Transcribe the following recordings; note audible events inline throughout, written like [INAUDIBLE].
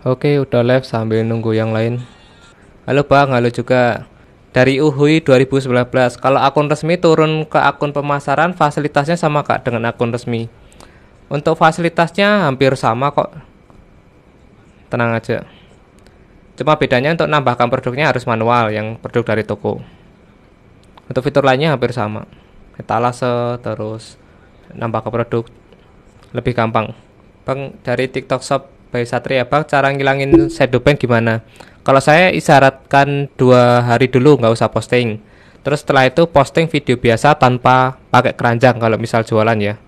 Oke, udah live sambil nunggu yang lain. Halo Bang, halo juga. Dari Uhui 2019, kalau akun resmi turun ke akun pemasaran, fasilitasnya sama kak dengan akun resmi. Untuk fasilitasnya hampir sama kok. Tenang aja. Cuma bedanya untuk nambahkan produknya harus manual yang produk dari toko. Untuk fitur lainnya hampir sama. Etalase terus nambah ke produk lebih gampang. Bang dari TikTok Shop Bayu Satria Bang cara ngilangin shadow ban gimana kalau saya isyaratkan dua hari dulu nggak usah posting terus setelah itu posting video biasa tanpa pakai keranjang kalau misal jualan ya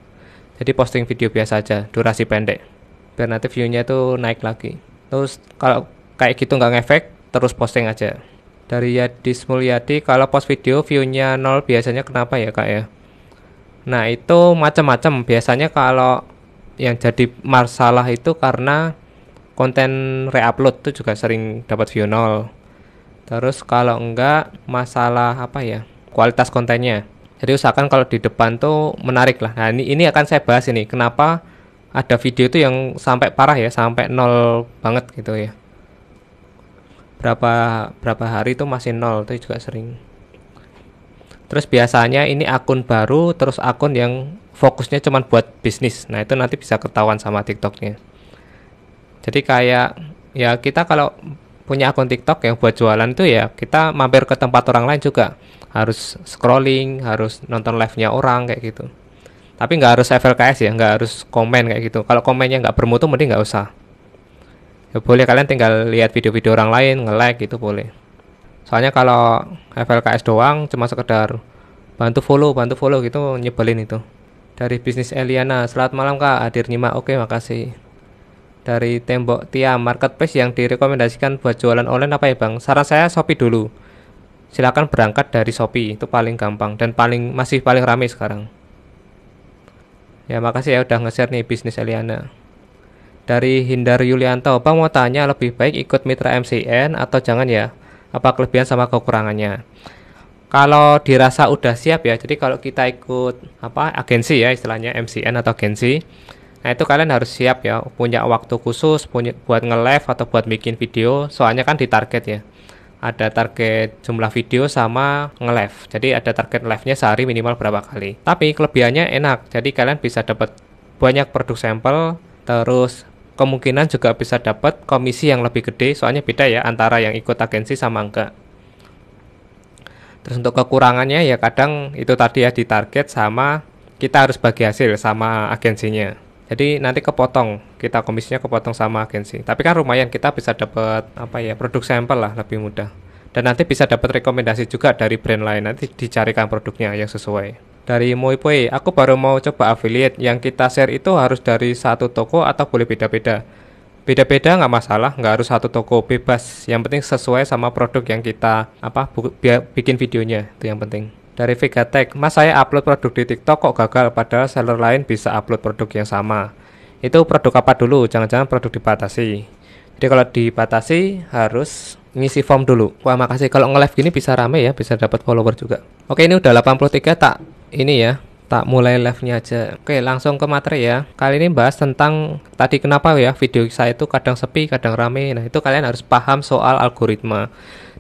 jadi posting video biasa aja durasi pendek biar nanti view-nya itu naik lagi terus kalau kayak gitu nggak ngefek terus posting aja dari Yadis Mulyadi kalau post video viewnya nol biasanya kenapa ya kak ya nah itu macam-macam biasanya kalau yang jadi masalah itu karena konten reupload itu juga sering dapat view nol. Terus kalau enggak masalah apa ya? Kualitas kontennya. Jadi usahakan kalau di depan tuh menarik lah. Nah, ini ini akan saya bahas ini. Kenapa ada video itu yang sampai parah ya, sampai nol banget gitu ya. Berapa berapa hari itu masih nol, itu juga sering. Terus biasanya ini akun baru, terus akun yang fokusnya cuma buat bisnis. Nah, itu nanti bisa ketahuan sama TikToknya. Jadi kayak ya kita kalau punya akun TikTok yang buat jualan tuh ya kita mampir ke tempat orang lain juga harus scrolling harus nonton live nya orang kayak gitu tapi nggak harus FLKS ya nggak harus komen kayak gitu kalau komennya nggak bermutu mending nggak usah ya boleh kalian tinggal lihat video-video orang lain nge like gitu boleh soalnya kalau FLKS doang cuma sekedar bantu follow bantu follow gitu nyebelin itu dari bisnis Eliana. Selamat malam Kak, hadir nyimak. Oke, makasih. Dari Tembok Tia Marketplace yang direkomendasikan buat jualan online apa ya Bang? Saran saya Shopee dulu. Silakan berangkat dari Shopee, itu paling gampang dan paling masih paling ramai sekarang. Ya, makasih ya udah nge-share nih bisnis Eliana. Dari Hindar Yulianto, Bang mau tanya lebih baik ikut mitra MCN atau jangan ya? Apa kelebihan sama kekurangannya? kalau dirasa udah siap ya jadi kalau kita ikut apa agensi ya istilahnya MCN atau agensi nah itu kalian harus siap ya punya waktu khusus punya buat nge-live atau buat bikin video soalnya kan di target ya ada target jumlah video sama nge-live jadi ada target live-nya sehari minimal berapa kali tapi kelebihannya enak jadi kalian bisa dapat banyak produk sampel terus kemungkinan juga bisa dapat komisi yang lebih gede soalnya beda ya antara yang ikut agensi sama enggak Terus untuk kekurangannya ya kadang itu tadi ya di target sama kita harus bagi hasil sama agensinya. Jadi nanti kepotong, kita komisinya kepotong sama agensi. Tapi kan lumayan kita bisa dapat apa ya produk sampel lah lebih mudah. Dan nanti bisa dapat rekomendasi juga dari brand lain nanti dicarikan produknya yang sesuai. Dari Moipoi, aku baru mau coba affiliate yang kita share itu harus dari satu toko atau boleh beda-beda beda-beda nggak masalah nggak harus satu toko bebas yang penting sesuai sama produk yang kita apa bu, bikin videonya itu yang penting dari Vegatech, mas saya upload produk di TikTok kok gagal padahal seller lain bisa upload produk yang sama. Itu produk apa dulu? Jangan-jangan produk dibatasi. Jadi kalau dibatasi harus ngisi form dulu. Wah makasih kalau nge-live gini bisa rame ya, bisa dapat follower juga. Oke ini udah 83 tak ini ya tak mulai live-nya aja. Oke, langsung ke materi ya. Kali ini bahas tentang tadi kenapa ya video saya itu kadang sepi, kadang rame. Nah, itu kalian harus paham soal algoritma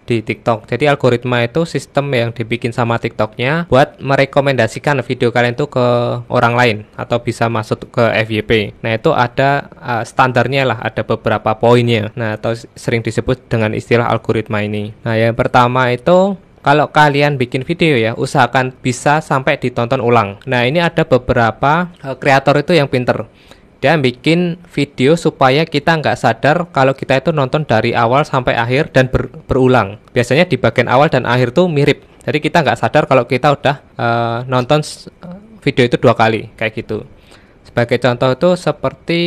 di TikTok. Jadi algoritma itu sistem yang dibikin sama TikToknya buat merekomendasikan video kalian tuh ke orang lain atau bisa masuk ke FYP. Nah itu ada uh, standarnya lah, ada beberapa poinnya. Nah atau sering disebut dengan istilah algoritma ini. Nah yang pertama itu kalau kalian bikin video ya usahakan bisa sampai ditonton ulang nah ini ada beberapa e, kreator itu yang pinter dia bikin video supaya kita nggak sadar kalau kita itu nonton dari awal sampai akhir dan ber, berulang biasanya di bagian awal dan akhir tuh mirip jadi kita nggak sadar kalau kita udah uh, nonton e, video itu dua kali kayak gitu sebagai contoh itu seperti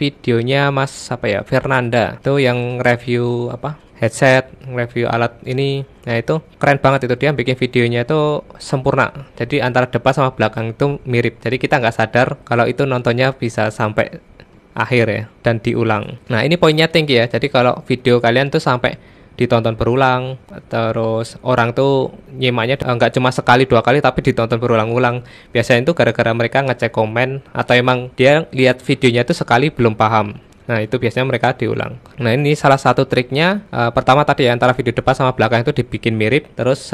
videonya Mas apa ya Fernanda itu yang review apa headset review alat ini nah itu keren banget itu dia bikin videonya itu sempurna jadi antara depan sama belakang itu mirip jadi kita nggak sadar kalau itu nontonnya bisa sampai akhir ya dan diulang nah ini poinnya tinggi ya jadi kalau video kalian tuh sampai ditonton berulang terus orang tuh nyimaknya eh, nggak cuma sekali dua kali tapi ditonton berulang-ulang biasanya itu gara-gara mereka ngecek komen atau emang dia lihat videonya itu sekali belum paham Nah, itu biasanya mereka diulang. Nah, ini salah satu triknya. Uh, pertama tadi ya, antara video depan sama belakang itu dibikin mirip. Terus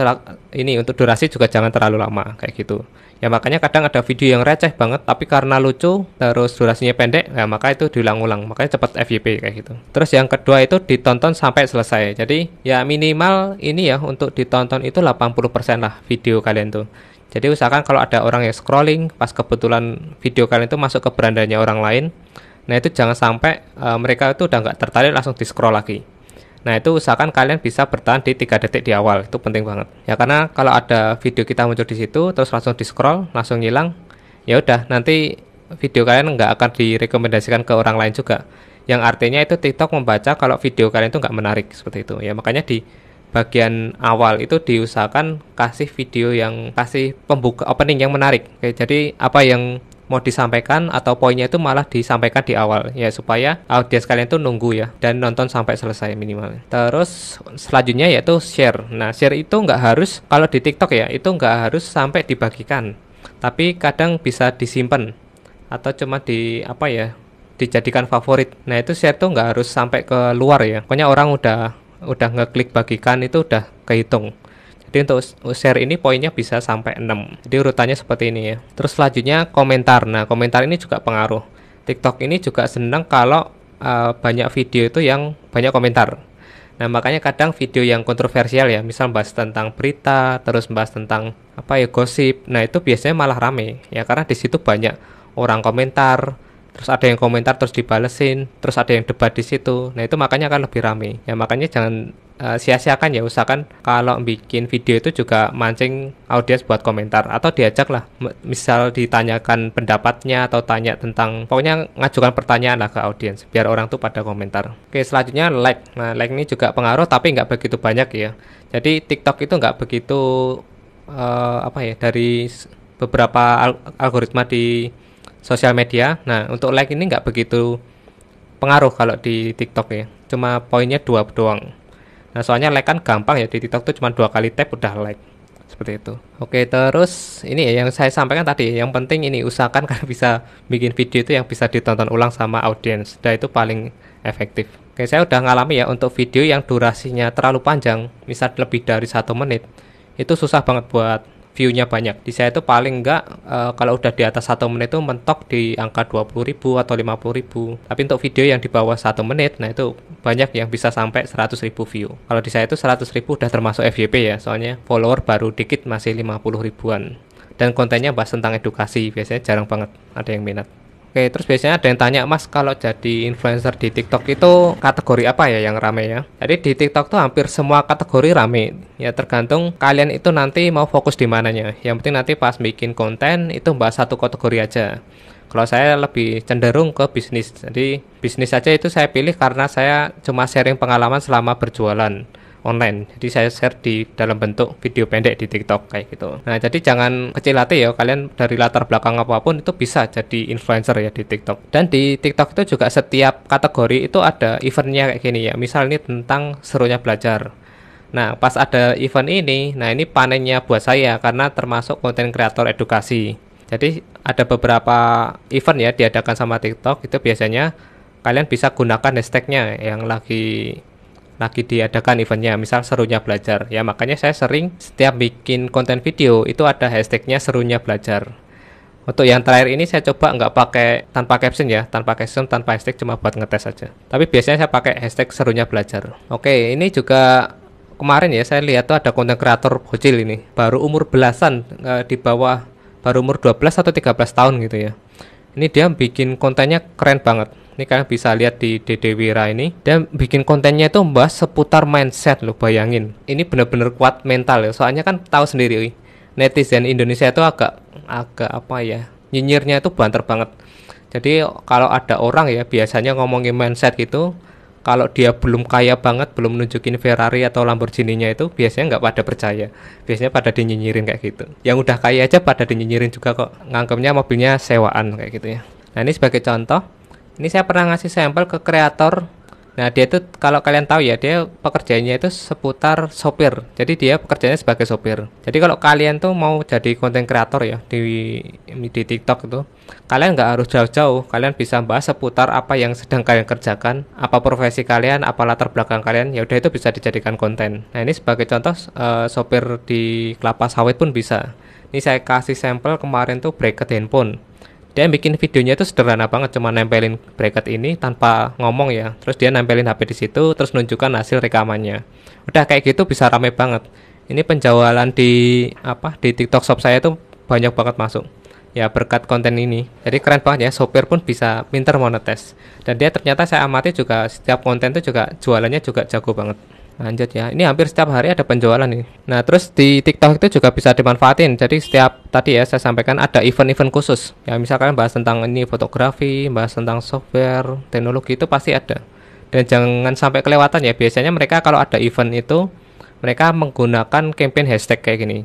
ini untuk durasi juga jangan terlalu lama, kayak gitu. Ya makanya kadang ada video yang receh banget, tapi karena lucu, terus durasinya pendek, ya maka itu diulang-ulang. Makanya cepat FYP kayak gitu. Terus yang kedua itu ditonton sampai selesai. Jadi ya minimal ini ya untuk ditonton itu 80% lah video kalian tuh. Jadi usahakan kalau ada orang yang scrolling, pas kebetulan video kalian itu masuk ke berandanya orang lain, Nah itu jangan sampai uh, mereka itu udah nggak tertarik langsung di scroll lagi. Nah itu usahakan kalian bisa bertahan di tiga detik di awal itu penting banget. Ya karena kalau ada video kita muncul di situ terus langsung di scroll langsung hilang, ya udah nanti video kalian nggak akan direkomendasikan ke orang lain juga. Yang artinya itu TikTok membaca kalau video kalian itu nggak menarik seperti itu. Ya makanya di bagian awal itu diusahakan kasih video yang kasih pembuka opening yang menarik. Oke, jadi apa yang mau disampaikan atau poinnya itu malah disampaikan di awal ya supaya audiens kalian tuh nunggu ya dan nonton sampai selesai minimal. Terus selanjutnya yaitu share. Nah, share itu nggak harus kalau di TikTok ya itu nggak harus sampai dibagikan. Tapi kadang bisa disimpan atau cuma di apa ya dijadikan favorit. Nah, itu share tuh nggak harus sampai ke luar ya. Pokoknya orang udah udah ngeklik bagikan itu udah kehitung. Jadi untuk share ini poinnya bisa sampai 6. Jadi urutannya seperti ini ya. Terus selanjutnya komentar. Nah, komentar ini juga pengaruh. TikTok ini juga senang kalau uh, banyak video itu yang banyak komentar. Nah, makanya kadang video yang kontroversial ya, misal bahas tentang berita, terus bahas tentang apa ya gosip. Nah, itu biasanya malah rame ya karena di situ banyak orang komentar, terus ada yang komentar terus dibalesin terus ada yang debat di situ nah itu makanya akan lebih rame ya makanya jangan uh, sia-siakan ya usahakan kalau bikin video itu juga mancing audiens buat komentar atau diajak lah misal ditanyakan pendapatnya atau tanya tentang pokoknya ngajukan pertanyaan lah ke audiens biar orang tuh pada komentar oke selanjutnya like nah like ini juga pengaruh tapi nggak begitu banyak ya jadi TikTok itu nggak begitu uh, apa ya dari beberapa al algoritma di sosial media. Nah, untuk like ini nggak begitu pengaruh kalau di TikTok ya. Cuma poinnya dua doang. Nah, soalnya like kan gampang ya di TikTok tuh cuma dua kali tap udah like. Seperti itu. Oke, terus ini ya yang saya sampaikan tadi, yang penting ini usahakan [LAUGHS] karena bisa bikin video itu yang bisa ditonton ulang sama audiens. Dan itu paling efektif. Oke, saya udah ngalami ya untuk video yang durasinya terlalu panjang, misal lebih dari satu menit, itu susah banget buat viewnya banyak di saya itu paling enggak uh, kalau udah di atas satu menit itu mentok di angka puluh ribu atau puluh ribu tapi untuk video yang di bawah satu menit nah itu banyak yang bisa sampai seratus ribu view kalau di saya itu seratus ribu udah termasuk FYP ya soalnya follower baru dikit masih 50 ribuan dan kontennya bahas tentang edukasi biasanya jarang banget ada yang minat Oke, terus biasanya ada yang tanya, Mas, kalau jadi influencer di TikTok itu kategori apa ya yang rame ya? Jadi di TikTok tuh hampir semua kategori rame. Ya tergantung kalian itu nanti mau fokus di mananya. Yang penting nanti pas bikin konten itu bahas satu kategori aja. Kalau saya lebih cenderung ke bisnis. Jadi bisnis aja itu saya pilih karena saya cuma sharing pengalaman selama berjualan online jadi saya share di dalam bentuk video pendek di TikTok kayak gitu nah jadi jangan kecil hati ya kalian dari latar belakang apapun itu bisa jadi influencer ya di TikTok dan di TikTok itu juga setiap kategori itu ada eventnya kayak gini ya Misalnya ini tentang serunya belajar Nah, pas ada event ini, nah ini panennya buat saya karena termasuk konten kreator edukasi. Jadi ada beberapa event ya diadakan sama TikTok itu biasanya kalian bisa gunakan hashtagnya yang lagi lagi diadakan eventnya misal serunya belajar ya makanya saya sering setiap bikin konten video itu ada hashtagnya serunya belajar untuk yang terakhir ini saya coba nggak pakai tanpa caption ya tanpa caption tanpa hashtag cuma buat ngetes saja tapi biasanya saya pakai hashtag serunya belajar oke ini juga kemarin ya saya lihat tuh ada konten kreator bocil ini baru umur belasan e, di bawah baru umur 12 atau 13 tahun gitu ya ini dia bikin kontennya keren banget ini kalian bisa lihat di Dede Wira ini dan bikin kontennya itu membahas seputar mindset lo bayangin ini bener-bener kuat mental ya soalnya kan tahu sendiri netizen Indonesia itu agak agak apa ya nyinyirnya itu banter banget jadi kalau ada orang ya biasanya ngomongin mindset gitu kalau dia belum kaya banget, belum nunjukin Ferrari atau Lamborghini-nya itu biasanya nggak pada percaya. Biasanya pada dinyinyirin kayak gitu. Yang udah kaya aja pada dinyinyirin juga kok. Nganggapnya mobilnya sewaan kayak gitu ya. Nah ini sebagai contoh, ini saya pernah ngasih sampel ke kreator nah dia itu kalau kalian tahu ya dia pekerjaannya itu seputar sopir jadi dia pekerjaannya sebagai sopir jadi kalau kalian tuh mau jadi konten kreator ya di di TikTok itu kalian nggak harus jauh-jauh kalian bisa bahas seputar apa yang sedang kalian kerjakan apa profesi kalian apa latar belakang kalian ya udah itu bisa dijadikan konten nah ini sebagai contoh uh, sopir di kelapa sawit pun bisa ini saya kasih sampel kemarin tuh bracket handphone dia bikin videonya itu sederhana banget cuma nempelin bracket ini tanpa ngomong ya terus dia nempelin HP di situ terus nunjukkan hasil rekamannya udah kayak gitu bisa rame banget ini penjualan di apa di TikTok shop saya itu banyak banget masuk ya berkat konten ini. Jadi keren banget ya, sopir pun bisa pinter monetes. Dan dia ternyata saya amati juga setiap konten itu juga jualannya juga jago banget lanjut ya ini hampir setiap hari ada penjualan nih nah terus di TikTok itu juga bisa dimanfaatin jadi setiap tadi ya saya sampaikan ada event-event khusus ya misalkan bahas tentang ini fotografi bahas tentang software teknologi itu pasti ada dan jangan sampai kelewatan ya biasanya mereka kalau ada event itu mereka menggunakan campaign hashtag kayak gini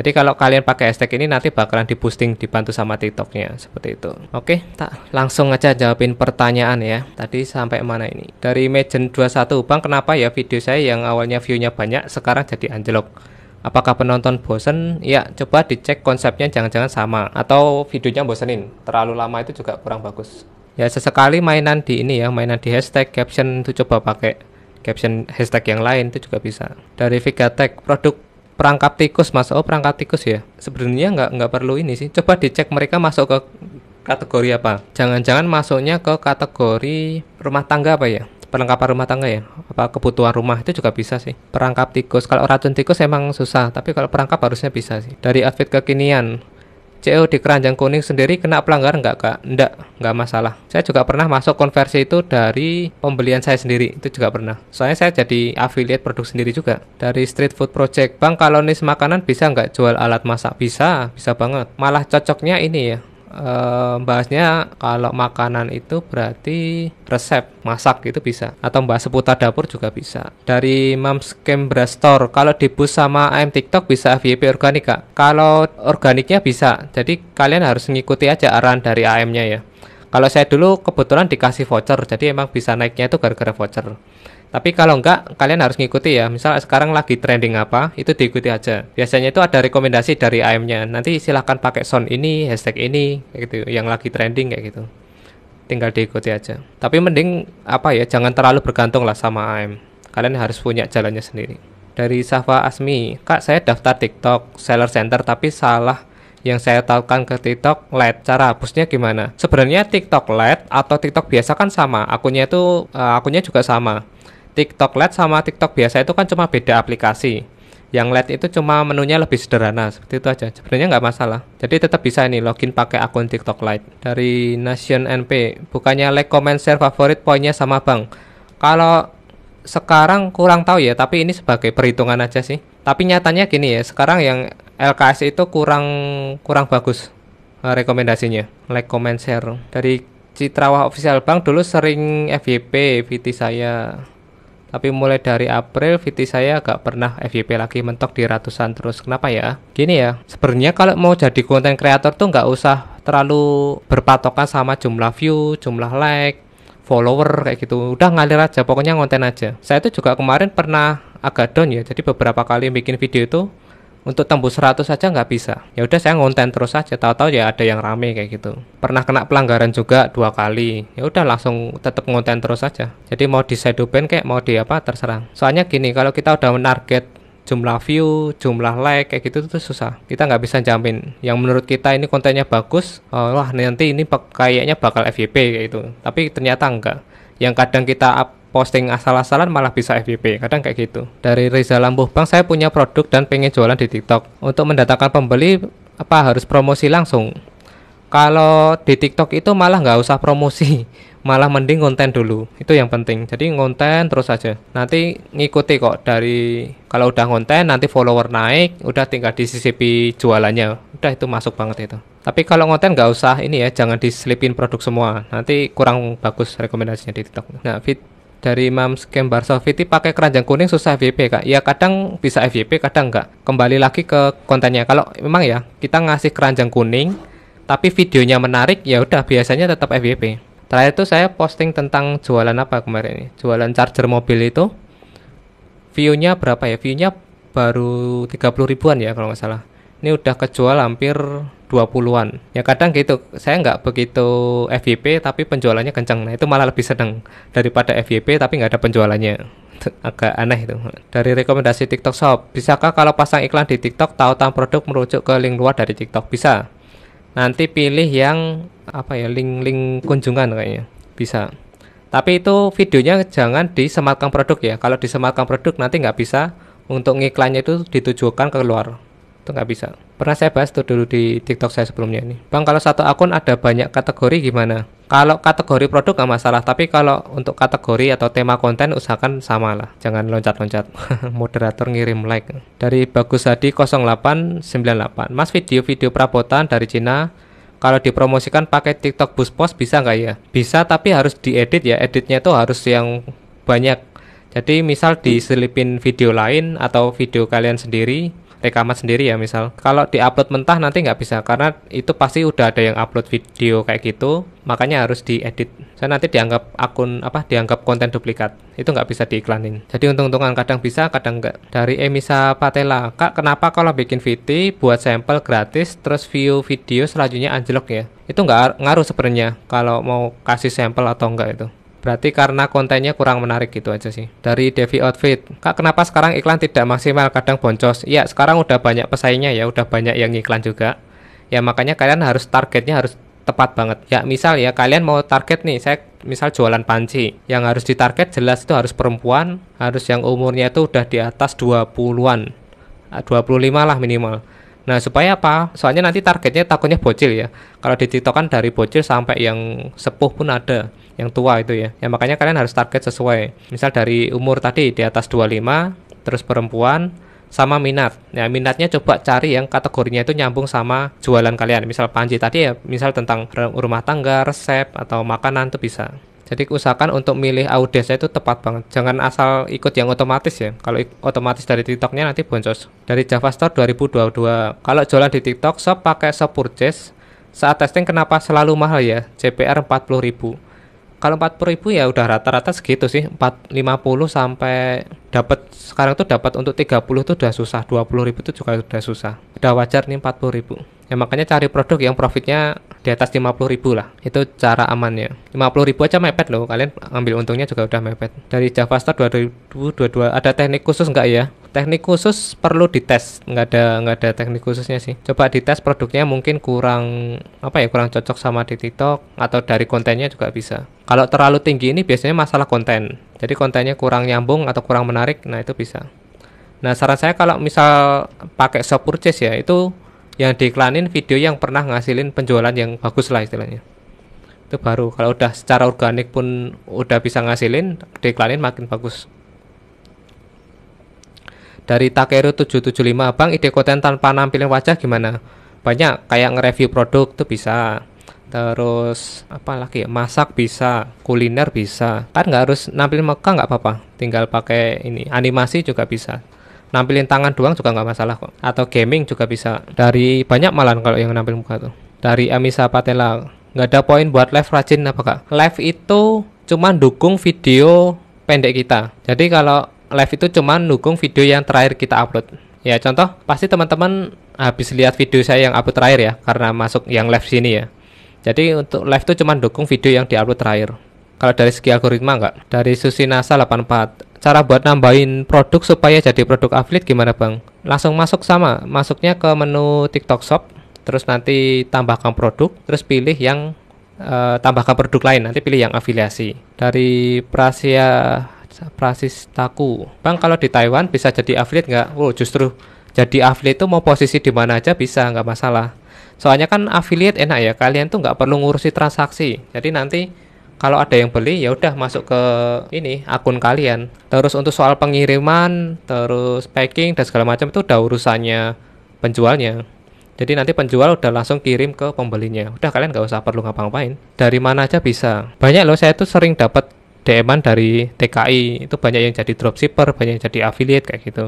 jadi kalau kalian pakai hashtag ini nanti bakalan diboosting dibantu sama TikToknya seperti itu. Oke, tak langsung aja jawabin pertanyaan ya. Tadi sampai mana ini? Dari Majen 21, Bang kenapa ya video saya yang awalnya viewnya banyak sekarang jadi anjlok? Apakah penonton bosen? Ya, coba dicek konsepnya jangan-jangan sama atau videonya bosenin. Terlalu lama itu juga kurang bagus. Ya sesekali mainan di ini ya, mainan di hashtag caption itu coba pakai caption hashtag yang lain itu juga bisa. Dari Vigatech, produk perangkap tikus masuk? oh perangkap tikus ya sebenarnya nggak nggak perlu ini sih coba dicek mereka masuk ke kategori apa jangan-jangan masuknya ke kategori rumah tangga apa ya perlengkapan rumah tangga ya apa kebutuhan rumah itu juga bisa sih perangkap tikus kalau racun tikus emang susah tapi kalau perangkap harusnya bisa sih dari outfit kekinian CEO di Keranjang Kuning sendiri kena pelanggaran nggak kak? Nggak, nggak masalah. Saya juga pernah masuk konversi itu dari pembelian saya sendiri, itu juga pernah. Soalnya saya jadi affiliate produk sendiri juga dari Street Food Project. Bang, kalau nis makanan bisa nggak jual alat masak? Bisa, bisa banget. Malah cocoknya ini ya, Eh, membahasnya bahasnya kalau makanan itu berarti resep masak itu bisa atau bahas seputar dapur juga bisa dari mams Cambra Store kalau bus sama AM TikTok bisa VIP organik kak kalau organiknya bisa jadi kalian harus mengikuti aja arahan dari AM nya ya kalau saya dulu kebetulan dikasih voucher jadi emang bisa naiknya itu gara-gara voucher tapi kalau enggak, kalian harus ngikuti ya. Misal sekarang lagi trending apa, itu diikuti aja. Biasanya itu ada rekomendasi dari AM-nya. Nanti silahkan pakai sound ini, hashtag ini, kayak gitu. Yang lagi trending kayak gitu. Tinggal diikuti aja. Tapi mending apa ya, jangan terlalu bergantung lah sama AM. Kalian harus punya jalannya sendiri. Dari Safa Asmi, Kak saya daftar TikTok Seller Center tapi salah yang saya kan ke TikTok LED. Cara hapusnya gimana? Sebenarnya TikTok LED atau TikTok biasa kan sama. Akunnya itu uh, akunnya juga sama TikTok Lite sama TikTok biasa itu kan cuma beda aplikasi. Yang Lite itu cuma menunya lebih sederhana, seperti itu aja. Sebenarnya nggak masalah. Jadi tetap bisa nih login pakai akun TikTok Lite dari Nation NP. Bukannya like, comment, share, favorit, poinnya sama bang. Kalau sekarang kurang tahu ya, tapi ini sebagai perhitungan aja sih. Tapi nyatanya gini ya, sekarang yang LKS itu kurang kurang bagus eh, rekomendasinya. Like, comment, share dari Citrawah Official Bank dulu sering FYP VT saya tapi mulai dari April VT saya agak pernah FYP lagi mentok di ratusan terus. Kenapa ya? Gini ya, sebenarnya kalau mau jadi konten kreator tuh nggak usah terlalu berpatokan sama jumlah view, jumlah like, follower kayak gitu. Udah ngalir aja, pokoknya konten aja. Saya itu juga kemarin pernah agak down ya. Jadi beberapa kali bikin video itu untuk tembus 100 saja nggak bisa ya udah saya ngonten terus saja tahu-tahu ya ada yang rame kayak gitu pernah kena pelanggaran juga dua kali ya udah langsung tetap ngonten terus saja jadi mau di shadow kayak mau di apa terserah soalnya gini kalau kita udah menarget jumlah view, jumlah like kayak gitu tuh susah. Kita nggak bisa jamin. Yang menurut kita ini kontennya bagus, oh, wah nanti ini kayaknya bakal FYP kayak gitu. Tapi ternyata enggak. Yang kadang kita up posting asal-asalan malah bisa FYP kadang kayak gitu dari Riza Lambuh Bang saya punya produk dan pengen jualan di TikTok untuk mendatangkan pembeli apa harus promosi langsung kalau di TikTok itu malah nggak usah promosi [LAUGHS] malah mending konten dulu itu yang penting jadi konten terus aja nanti ngikuti kok dari kalau udah konten nanti follower naik udah tinggal di CCP jualannya udah itu masuk banget itu tapi kalau konten nggak usah ini ya jangan diselipin produk semua nanti kurang bagus rekomendasinya di TikTok nah fit dari Imam Skem Barsoviti pakai keranjang kuning susah FYP kak ya kadang bisa FYP kadang enggak kembali lagi ke kontennya kalau memang ya kita ngasih keranjang kuning tapi videonya menarik ya udah biasanya tetap FYP terakhir itu saya posting tentang jualan apa kemarin ini jualan charger mobil itu viewnya berapa ya viewnya baru 30 ribuan ya kalau nggak salah ini udah kejual hampir 20-an. Ya kadang gitu, saya nggak begitu FYP tapi penjualannya kenceng. Nah itu malah lebih seneng daripada FYP tapi nggak ada penjualannya. [LAUGHS] Agak aneh itu. Dari rekomendasi TikTok Shop, bisakah kalau pasang iklan di TikTok tautan produk merujuk ke link luar dari TikTok? Bisa. Nanti pilih yang apa ya link-link kunjungan kayaknya. Bisa. Tapi itu videonya jangan disematkan produk ya. Kalau disematkan produk nanti nggak bisa untuk ngiklannya itu ditujukan ke luar itu nggak bisa. Pernah saya bahas tuh dulu di TikTok saya sebelumnya ini. Bang, kalau satu akun ada banyak kategori gimana? Kalau kategori produk nggak masalah, tapi kalau untuk kategori atau tema konten usahakan samalah Jangan loncat-loncat. [LAUGHS] Moderator ngirim like. Dari Bagus Hadi 0898. Mas video-video perabotan dari Cina kalau dipromosikan pakai TikTok Boost Post bisa nggak ya? Bisa tapi harus diedit ya. Editnya itu harus yang banyak. Jadi misal diselipin video lain atau video kalian sendiri rekaman sendiri ya misal kalau diupload mentah nanti nggak bisa karena itu pasti udah ada yang upload video kayak gitu makanya harus diedit saya nanti dianggap akun apa dianggap konten duplikat itu nggak bisa diiklanin jadi untung-untungan kadang bisa kadang nggak dari Emisa Patela kak kenapa kalau bikin VT buat sampel gratis terus view video selanjutnya anjlok ya itu nggak ngaruh sebenarnya kalau mau kasih sampel atau enggak itu Berarti karena kontennya kurang menarik gitu aja sih. Dari Devi Outfit, Kak kenapa sekarang iklan tidak maksimal kadang boncos? Ya sekarang udah banyak pesaingnya ya, udah banyak yang iklan juga. Ya makanya kalian harus targetnya harus tepat banget. Ya misal ya kalian mau target nih, saya misal jualan panci. Yang harus ditarget jelas itu harus perempuan, harus yang umurnya itu udah di atas 20-an. 25 ah, lah minimal. Nah, supaya apa? Soalnya nanti targetnya takutnya bocil ya. Kalau dititokan dari bocil sampai yang sepuh pun ada yang tua itu ya. Ya makanya kalian harus target sesuai. Misal dari umur tadi di atas 25, terus perempuan sama minat. Ya, minatnya coba cari yang kategorinya itu nyambung sama jualan kalian. Misal Panji tadi ya, misal tentang rumah tangga, resep atau makanan itu bisa. Jadi usahakan untuk milih audiensnya itu tepat banget. Jangan asal ikut yang otomatis ya. Kalau otomatis dari TikToknya nanti boncos. Dari Java Store 2022. Kalau jualan di TikTok, shop pakai shop purchase. Saat testing kenapa selalu mahal ya? CPR 40.000 kalau 40 ribu ya udah rata-rata segitu sih 450 sampai dapat sekarang tuh dapat untuk 30 tuh udah susah 20 ribu tuh juga udah susah udah wajar nih 40 ribu ya makanya cari produk yang profitnya di atas 50 ribu lah itu cara amannya 50 ribu aja mepet loh kalian ambil untungnya juga udah mepet dari Javastar 2022 ada teknik khusus nggak ya teknik khusus perlu dites nggak ada nggak ada teknik khususnya sih coba dites produknya mungkin kurang apa ya kurang cocok sama di TikTok atau dari kontennya juga bisa kalau terlalu tinggi ini biasanya masalah konten jadi kontennya kurang nyambung atau kurang menarik nah itu bisa nah saran saya kalau misal pakai shop purchase ya itu yang diiklanin video yang pernah ngasilin penjualan yang bagus lah istilahnya itu baru kalau udah secara organik pun udah bisa ngasilin diiklanin makin bagus dari Takeru 775 Bang ide konten tanpa nampilin wajah gimana banyak kayak nge-review produk tuh bisa terus apa lagi ya, masak bisa kuliner bisa kan nggak harus nampilin muka nggak apa-apa tinggal pakai ini animasi juga bisa nampilin tangan doang juga nggak masalah kok atau gaming juga bisa dari banyak malah kalau yang nampilin muka tuh dari Amisa Patela nggak ada poin buat live rajin apa kak live itu cuma dukung video pendek kita jadi kalau live itu cuma dukung video yang terakhir kita upload. Ya contoh pasti teman-teman habis lihat video saya yang upload terakhir ya karena masuk yang live sini ya. Jadi untuk live itu cuma dukung video yang diupload terakhir. Kalau dari segi algoritma enggak? Dari Susi Nasa 84. Cara buat nambahin produk supaya jadi produk affiliate gimana bang? Langsung masuk sama, masuknya ke menu TikTok Shop, terus nanti tambahkan produk, terus pilih yang uh, tambahkan produk lain nanti pilih yang afiliasi dari Prasia Prasistaku. Bang kalau di Taiwan bisa jadi affiliate nggak? Oh justru jadi affiliate itu mau posisi di mana aja bisa nggak masalah. Soalnya kan affiliate enak ya kalian tuh nggak perlu ngurusi transaksi. Jadi nanti kalau ada yang beli ya udah masuk ke ini akun kalian terus untuk soal pengiriman terus packing dan segala macam itu udah urusannya penjualnya jadi nanti penjual udah langsung kirim ke pembelinya udah kalian nggak usah perlu ngapa-ngapain dari mana aja bisa banyak loh saya tuh sering dapat DM-an dari TKI itu banyak yang jadi dropshipper, banyak yang jadi affiliate kayak gitu.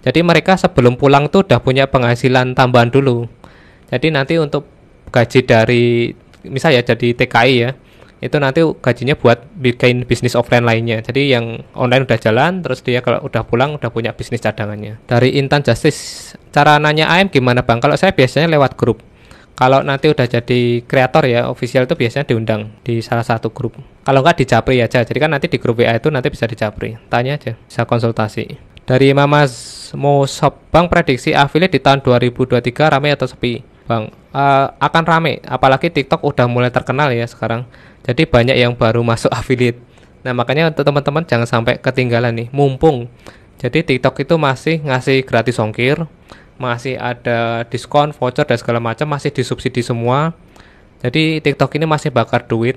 Jadi mereka sebelum pulang tuh udah punya penghasilan tambahan dulu. Jadi nanti untuk gaji dari misal ya jadi TKI ya, itu nanti gajinya buat bikin bisnis offline lainnya. Jadi yang online udah jalan, terus dia kalau udah pulang udah punya bisnis cadangannya. Dari Intan Justice, cara nanya AM gimana bang? Kalau saya biasanya lewat grup kalau nanti udah jadi kreator ya official itu biasanya diundang di salah satu grup kalau nggak di Japri aja jadi kan nanti di grup WA itu nanti bisa di tanya aja bisa konsultasi dari Mama Mosop Bang prediksi affiliate di tahun 2023 ramai atau sepi Bang uh, akan rame apalagi TikTok udah mulai terkenal ya sekarang jadi banyak yang baru [LAUGHS] masuk affiliate nah makanya untuk teman-teman jangan sampai ketinggalan nih mumpung jadi TikTok itu masih ngasih gratis ongkir masih ada diskon, voucher dan segala macam masih disubsidi semua. Jadi TikTok ini masih bakar duit.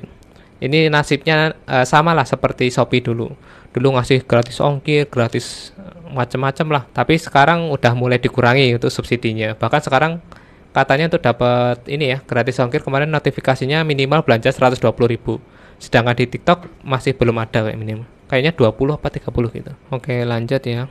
Ini nasibnya uh, eh, sama lah seperti Shopee dulu. Dulu ngasih gratis ongkir, gratis eh, macam-macam lah. Tapi sekarang udah mulai dikurangi untuk subsidinya. Bahkan sekarang katanya untuk dapat ini ya gratis ongkir kemarin notifikasinya minimal belanja 120 ribu. Sedangkan di TikTok masih belum ada kayak minimal. Kayaknya 20 apa 30 gitu. Oke, lanjut ya.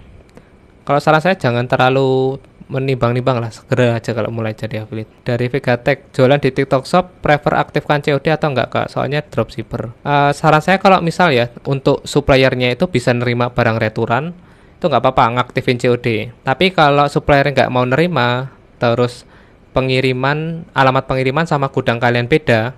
Kalau saran saya jangan terlalu menimbang-nimbang lah segera aja kalau mulai jadi affiliate. Dari Tech jualan di TikTok Shop prefer aktifkan COD atau enggak kak? Soalnya dropshipper. Uh, saran saya kalau misal ya untuk suppliernya itu bisa nerima barang returan itu enggak apa-apa ngaktifin COD. Tapi kalau supplier enggak mau nerima terus pengiriman alamat pengiriman sama gudang kalian beda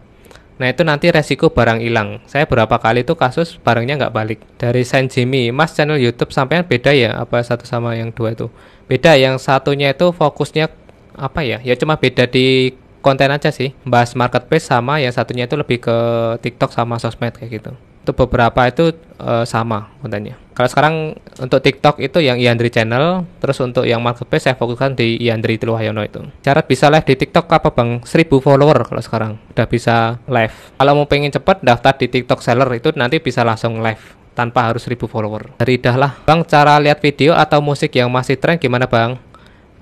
Nah itu nanti resiko barang hilang. Saya berapa kali itu kasus barangnya nggak balik. Dari Saint Jimmy, Mas channel YouTube sampean beda ya apa satu sama yang dua itu? Beda yang satunya itu fokusnya apa ya? Ya cuma beda di konten aja sih. Bahas marketplace sama yang satunya itu lebih ke TikTok sama sosmed kayak gitu itu beberapa itu uh, sama kontennya. Kalau sekarang untuk TikTok itu yang Iandri Channel, terus untuk yang marketplace saya fokuskan di Iandri Tiluwayono itu. Syarat bisa live di TikTok apa bang? 1000 follower kalau sekarang udah bisa live. Kalau mau pengen cepet daftar di TikTok seller itu nanti bisa langsung live tanpa harus 1000 follower. Dari dah lah. Bang cara lihat video atau musik yang masih tren gimana bang?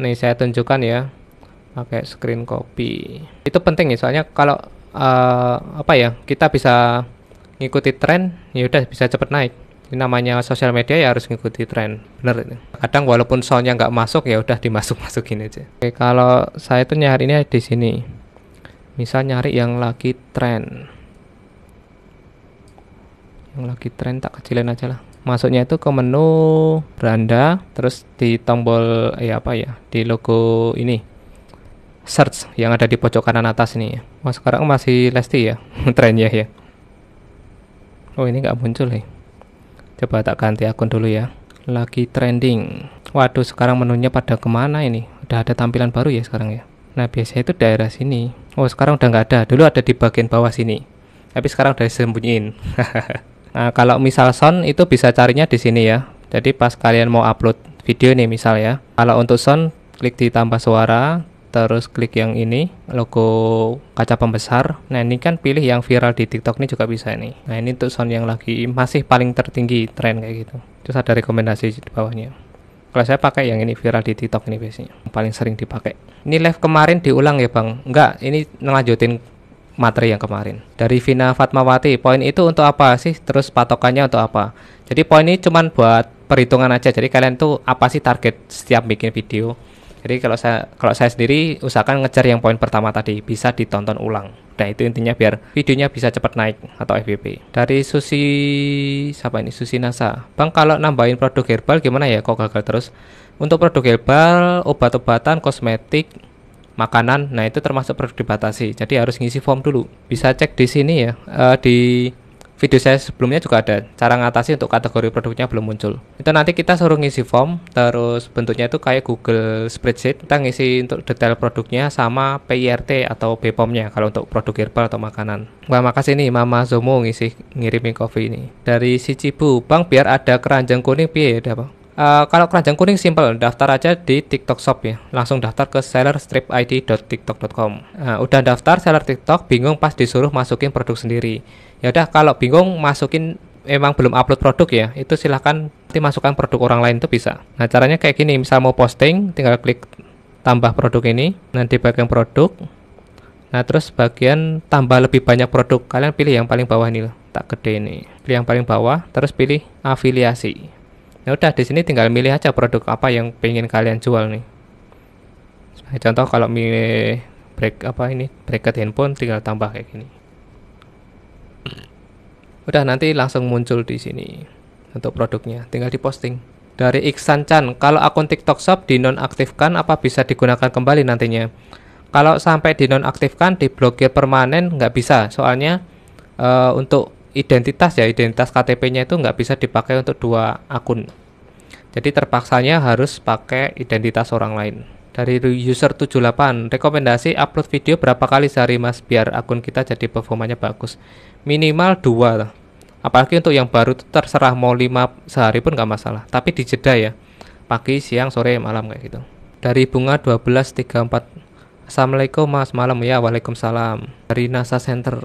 Nih saya tunjukkan ya. Pakai screen copy. Itu penting ya soalnya kalau uh, apa ya kita bisa ngikuti tren ya udah bisa cepet naik ini namanya sosial media ya harus ngikuti tren bener ini kadang walaupun soundnya nggak masuk ya udah dimasuk masukin aja Oke, kalau saya tuh nyari ini di sini misal nyari yang lagi tren yang lagi tren tak kecilin aja lah masuknya itu ke menu beranda terus di tombol ya apa ya di logo ini search yang ada di pojok kanan atas ini ya. Mas sekarang masih Lesti ya [LAUGHS] trennya ya oh ini nggak muncul ya coba tak ganti akun dulu ya lagi trending waduh sekarang menunya pada kemana ini udah ada tampilan baru ya sekarang ya nah biasanya itu daerah sini oh sekarang udah nggak ada dulu ada di bagian bawah sini tapi sekarang udah disembunyiin [LAUGHS] nah kalau misal sound itu bisa carinya di sini ya jadi pas kalian mau upload video nih misal ya kalau untuk sound klik di tambah suara terus klik yang ini logo kaca pembesar nah ini kan pilih yang viral di tiktok ini juga bisa nih nah ini untuk sound yang lagi masih paling tertinggi tren kayak gitu terus ada rekomendasi di bawahnya kalau saya pakai yang ini viral di tiktok ini biasanya paling sering dipakai ini live kemarin diulang ya bang enggak ini ngelanjutin materi yang kemarin dari Vina Fatmawati poin itu untuk apa sih terus patokannya untuk apa jadi poin ini cuman buat perhitungan aja jadi kalian tuh apa sih target setiap bikin video jadi kalau saya kalau saya sendiri usahakan ngejar yang poin pertama tadi bisa ditonton ulang. Nah itu intinya biar videonya bisa cepat naik atau FPP. Dari Susi siapa ini Susi Nasa. Bang kalau nambahin produk herbal gimana ya kok gagal terus? Untuk produk herbal, obat-obatan, kosmetik, makanan, nah itu termasuk produk dibatasi. Jadi harus ngisi form dulu. Bisa cek di sini ya uh, di video saya sebelumnya juga ada cara ngatasi untuk kategori produknya belum muncul itu nanti kita suruh ngisi form terus bentuknya itu kayak Google Spreadsheet kita ngisi untuk detail produknya sama PIRT atau BPOM-nya kalau untuk produk herbal atau makanan wah makasih nih Mama Zomo ngisi ngirimin kopi ini dari si Cibu Bang biar ada keranjang kuning piye ya Bang Uh, kalau keranjang kuning simple, daftar aja di TikTok Shop ya. Langsung daftar ke sellerstripid.tiktok.com. Uh, eh, udah daftar seller TikTok, bingung pas disuruh masukin produk sendiri ya udah kalau bingung masukin emang belum upload produk ya itu silahkan nanti masukkan produk orang lain itu bisa nah caranya kayak gini misal mau posting tinggal klik tambah produk ini nanti bagian produk nah terus bagian tambah lebih banyak produk kalian pilih yang paling bawah ini loh tak gede ini pilih yang paling bawah terus pilih afiliasi nah udah di sini tinggal milih aja produk apa yang pengen kalian jual nih sebagai contoh kalau milih break apa ini bracket handphone tinggal tambah kayak gini Udah nanti langsung muncul di sini untuk produknya. Tinggal diposting. Dari Iksan Chan, kalau akun TikTok Shop dinonaktifkan apa bisa digunakan kembali nantinya? Kalau sampai dinonaktifkan, diblokir permanen nggak bisa. Soalnya uh, untuk identitas ya, identitas KTP-nya itu nggak bisa dipakai untuk dua akun. Jadi terpaksanya harus pakai identitas orang lain dari user 78 rekomendasi upload video berapa kali sehari mas biar akun kita jadi performanya bagus minimal dua, apalagi untuk yang baru terserah mau lima sehari pun gak masalah tapi di jeda ya pagi siang sore malam kayak gitu dari bunga 1234 Assalamualaikum mas malam ya Waalaikumsalam dari NASA Center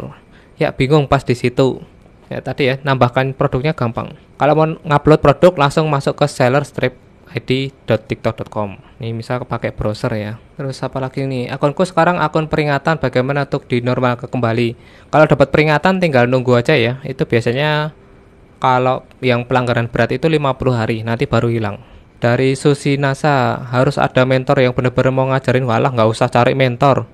ya bingung pas di situ ya tadi ya nambahkan produknya gampang kalau mau ngupload produk langsung masuk ke seller strip id.tiktok.com ini misal pakai browser ya terus apa lagi nih akunku sekarang akun peringatan bagaimana untuk dinormal ke kembali kalau dapat peringatan tinggal nunggu aja ya itu biasanya kalau yang pelanggaran berat itu 50 hari nanti baru hilang dari Susi Nasa harus ada mentor yang benar-benar mau ngajarin walah nggak usah cari mentor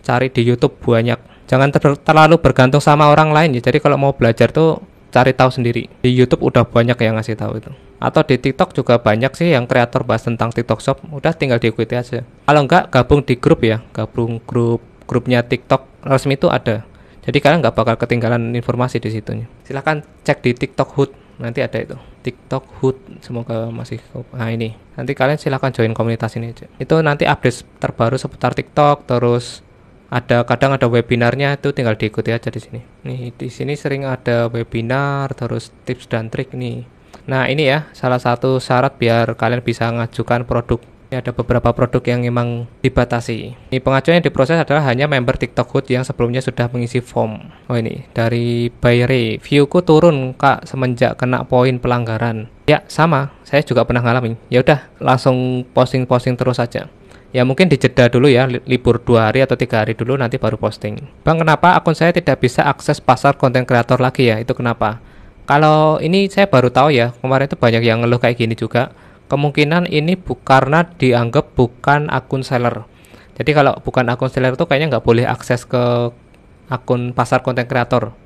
cari di YouTube banyak jangan ter terlalu bergantung sama orang lain ya jadi kalau mau belajar tuh cari tahu sendiri di YouTube udah banyak yang ngasih tahu itu atau di TikTok juga banyak sih yang kreator bahas tentang TikTok Shop udah tinggal diikuti aja kalau enggak gabung di grup ya gabung grup grupnya TikTok resmi itu ada jadi kalian nggak bakal ketinggalan informasi di situnya silahkan cek di TikTok Hood nanti ada itu TikTok Hood semoga masih nah ini nanti kalian silahkan join komunitas ini aja itu nanti update terbaru seputar TikTok terus ada kadang ada webinarnya itu tinggal diikuti aja di sini. Nih di sini sering ada webinar terus tips dan trik nih. Nah ini ya salah satu syarat biar kalian bisa mengajukan produk. Ini ada beberapa produk yang memang dibatasi. Ini pengajuan yang diproses adalah hanya member TikTok Hood yang sebelumnya sudah mengisi form. Oh ini dari Bayre, viewku turun kak semenjak kena poin pelanggaran. Ya sama, saya juga pernah ngalamin. Ya udah langsung posting-posting terus saja ya mungkin dijeda dulu ya libur dua hari atau tiga hari dulu nanti baru posting bang kenapa akun saya tidak bisa akses pasar konten kreator lagi ya itu kenapa kalau ini saya baru tahu ya kemarin itu banyak yang ngeluh kayak gini juga kemungkinan ini bu karena dianggap bukan akun seller jadi kalau bukan akun seller itu kayaknya nggak boleh akses ke akun pasar konten kreator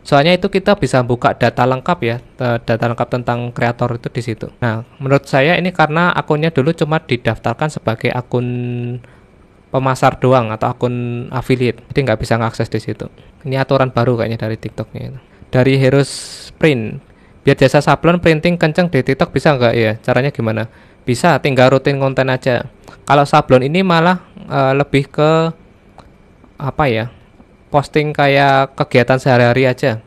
Soalnya itu kita bisa buka data lengkap ya, data lengkap tentang kreator itu di situ. Nah, menurut saya ini karena akunnya dulu cuma didaftarkan sebagai akun pemasar doang atau akun affiliate, jadi nggak bisa ngakses di situ. Ini aturan baru kayaknya dari TikToknya itu. Dari Heroes Print, biar jasa sablon printing kenceng di TikTok bisa nggak ya? Caranya gimana? Bisa, tinggal rutin konten aja. Kalau sablon ini malah uh, lebih ke apa ya? posting kayak kegiatan sehari-hari aja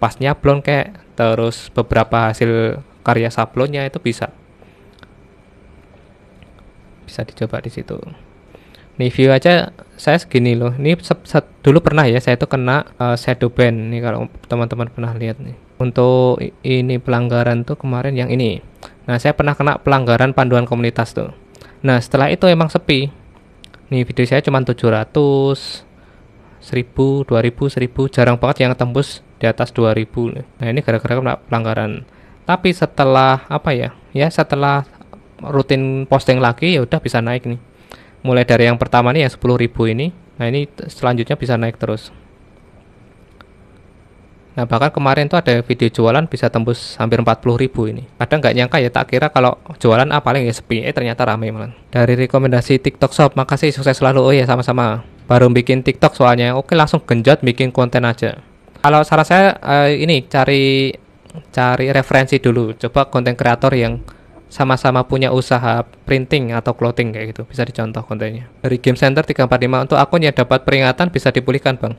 pas nyablon kayak terus beberapa hasil karya sablonnya itu bisa bisa dicoba di situ review aja saya segini loh ini set, set, dulu pernah ya saya itu kena uh, shadow ban nih kalau teman-teman pernah lihat nih untuk ini pelanggaran tuh kemarin yang ini nah saya pernah kena pelanggaran panduan komunitas tuh nah setelah itu emang sepi nih video saya cuma 700 1000, 2000, 1000 jarang banget yang tembus di atas 2000. Nah, ini gara-gara pelanggaran. Tapi setelah apa ya? Ya, setelah rutin posting lagi ya udah bisa naik nih. Mulai dari yang pertama nih yang 10.000 ini. Nah, ini selanjutnya bisa naik terus. Nah, bahkan kemarin tuh ada video jualan bisa tembus hampir ribu ini. Kadang nggak nyangka ya, tak kira kalau jualan apa ah, paling ya sepi, eh ternyata ramai malah. Dari rekomendasi TikTok Shop, makasih sukses selalu. Oh ya, sama-sama baru bikin TikTok soalnya oke langsung genjot bikin konten aja kalau saran saya uh, ini cari cari referensi dulu coba konten kreator yang sama-sama punya usaha printing atau clothing kayak gitu bisa dicontoh kontennya dari game center 345 untuk akun yang dapat peringatan bisa dipulihkan bang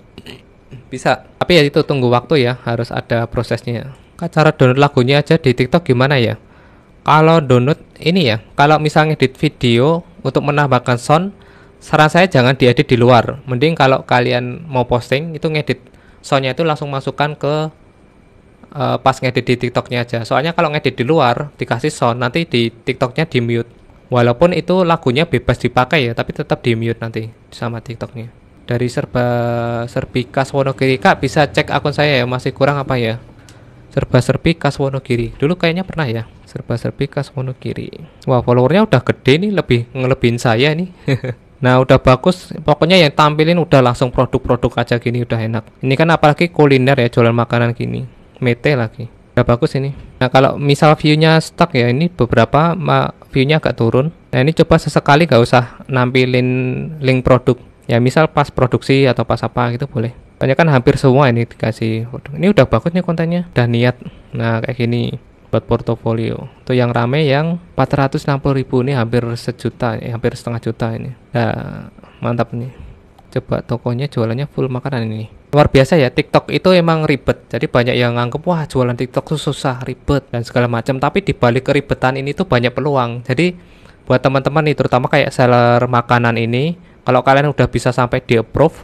bisa tapi ya itu tunggu waktu ya harus ada prosesnya Kak, cara download lagunya aja di tiktok gimana ya kalau download ini ya kalau misalnya di video untuk menambahkan sound saran saya jangan diedit di luar mending kalau kalian mau posting itu ngedit Soalnya itu langsung masukkan ke uh, pas ngedit di tiktoknya aja soalnya kalau ngedit di luar dikasih sound nanti di tiktoknya di mute walaupun itu lagunya bebas dipakai ya tapi tetap di mute nanti sama tiktoknya dari serba serbi kiri kak bisa cek akun saya ya masih kurang apa ya serba serbi kiri dulu kayaknya pernah ya serba serbi kiri wah followernya udah gede nih lebih ngelebihin saya nih [LAUGHS] Nah udah bagus, pokoknya yang tampilin udah langsung produk-produk aja gini udah enak. Ini kan apalagi kuliner ya jualan makanan gini, mete lagi. Udah bagus ini. Nah kalau misal viewnya stuck ya ini beberapa viewnya agak turun. Nah ini coba sesekali gak usah nampilin link produk. Ya misal pas produksi atau pas apa gitu boleh. banyak kan hampir semua ini dikasih. Ini udah bagus nih kontennya, udah niat. Nah kayak gini buat portofolio. Itu yang rame yang 460 ribu ini hampir sejuta, ya, hampir setengah juta ini. Nah, mantap nih. Coba tokonya jualannya full makanan ini. Luar biasa ya, TikTok itu emang ribet. Jadi banyak yang nganggep, wah jualan TikTok tuh susah, ribet, dan segala macam. Tapi dibalik keribetan ini tuh banyak peluang. Jadi buat teman-teman nih, terutama kayak seller makanan ini, kalau kalian udah bisa sampai di approve,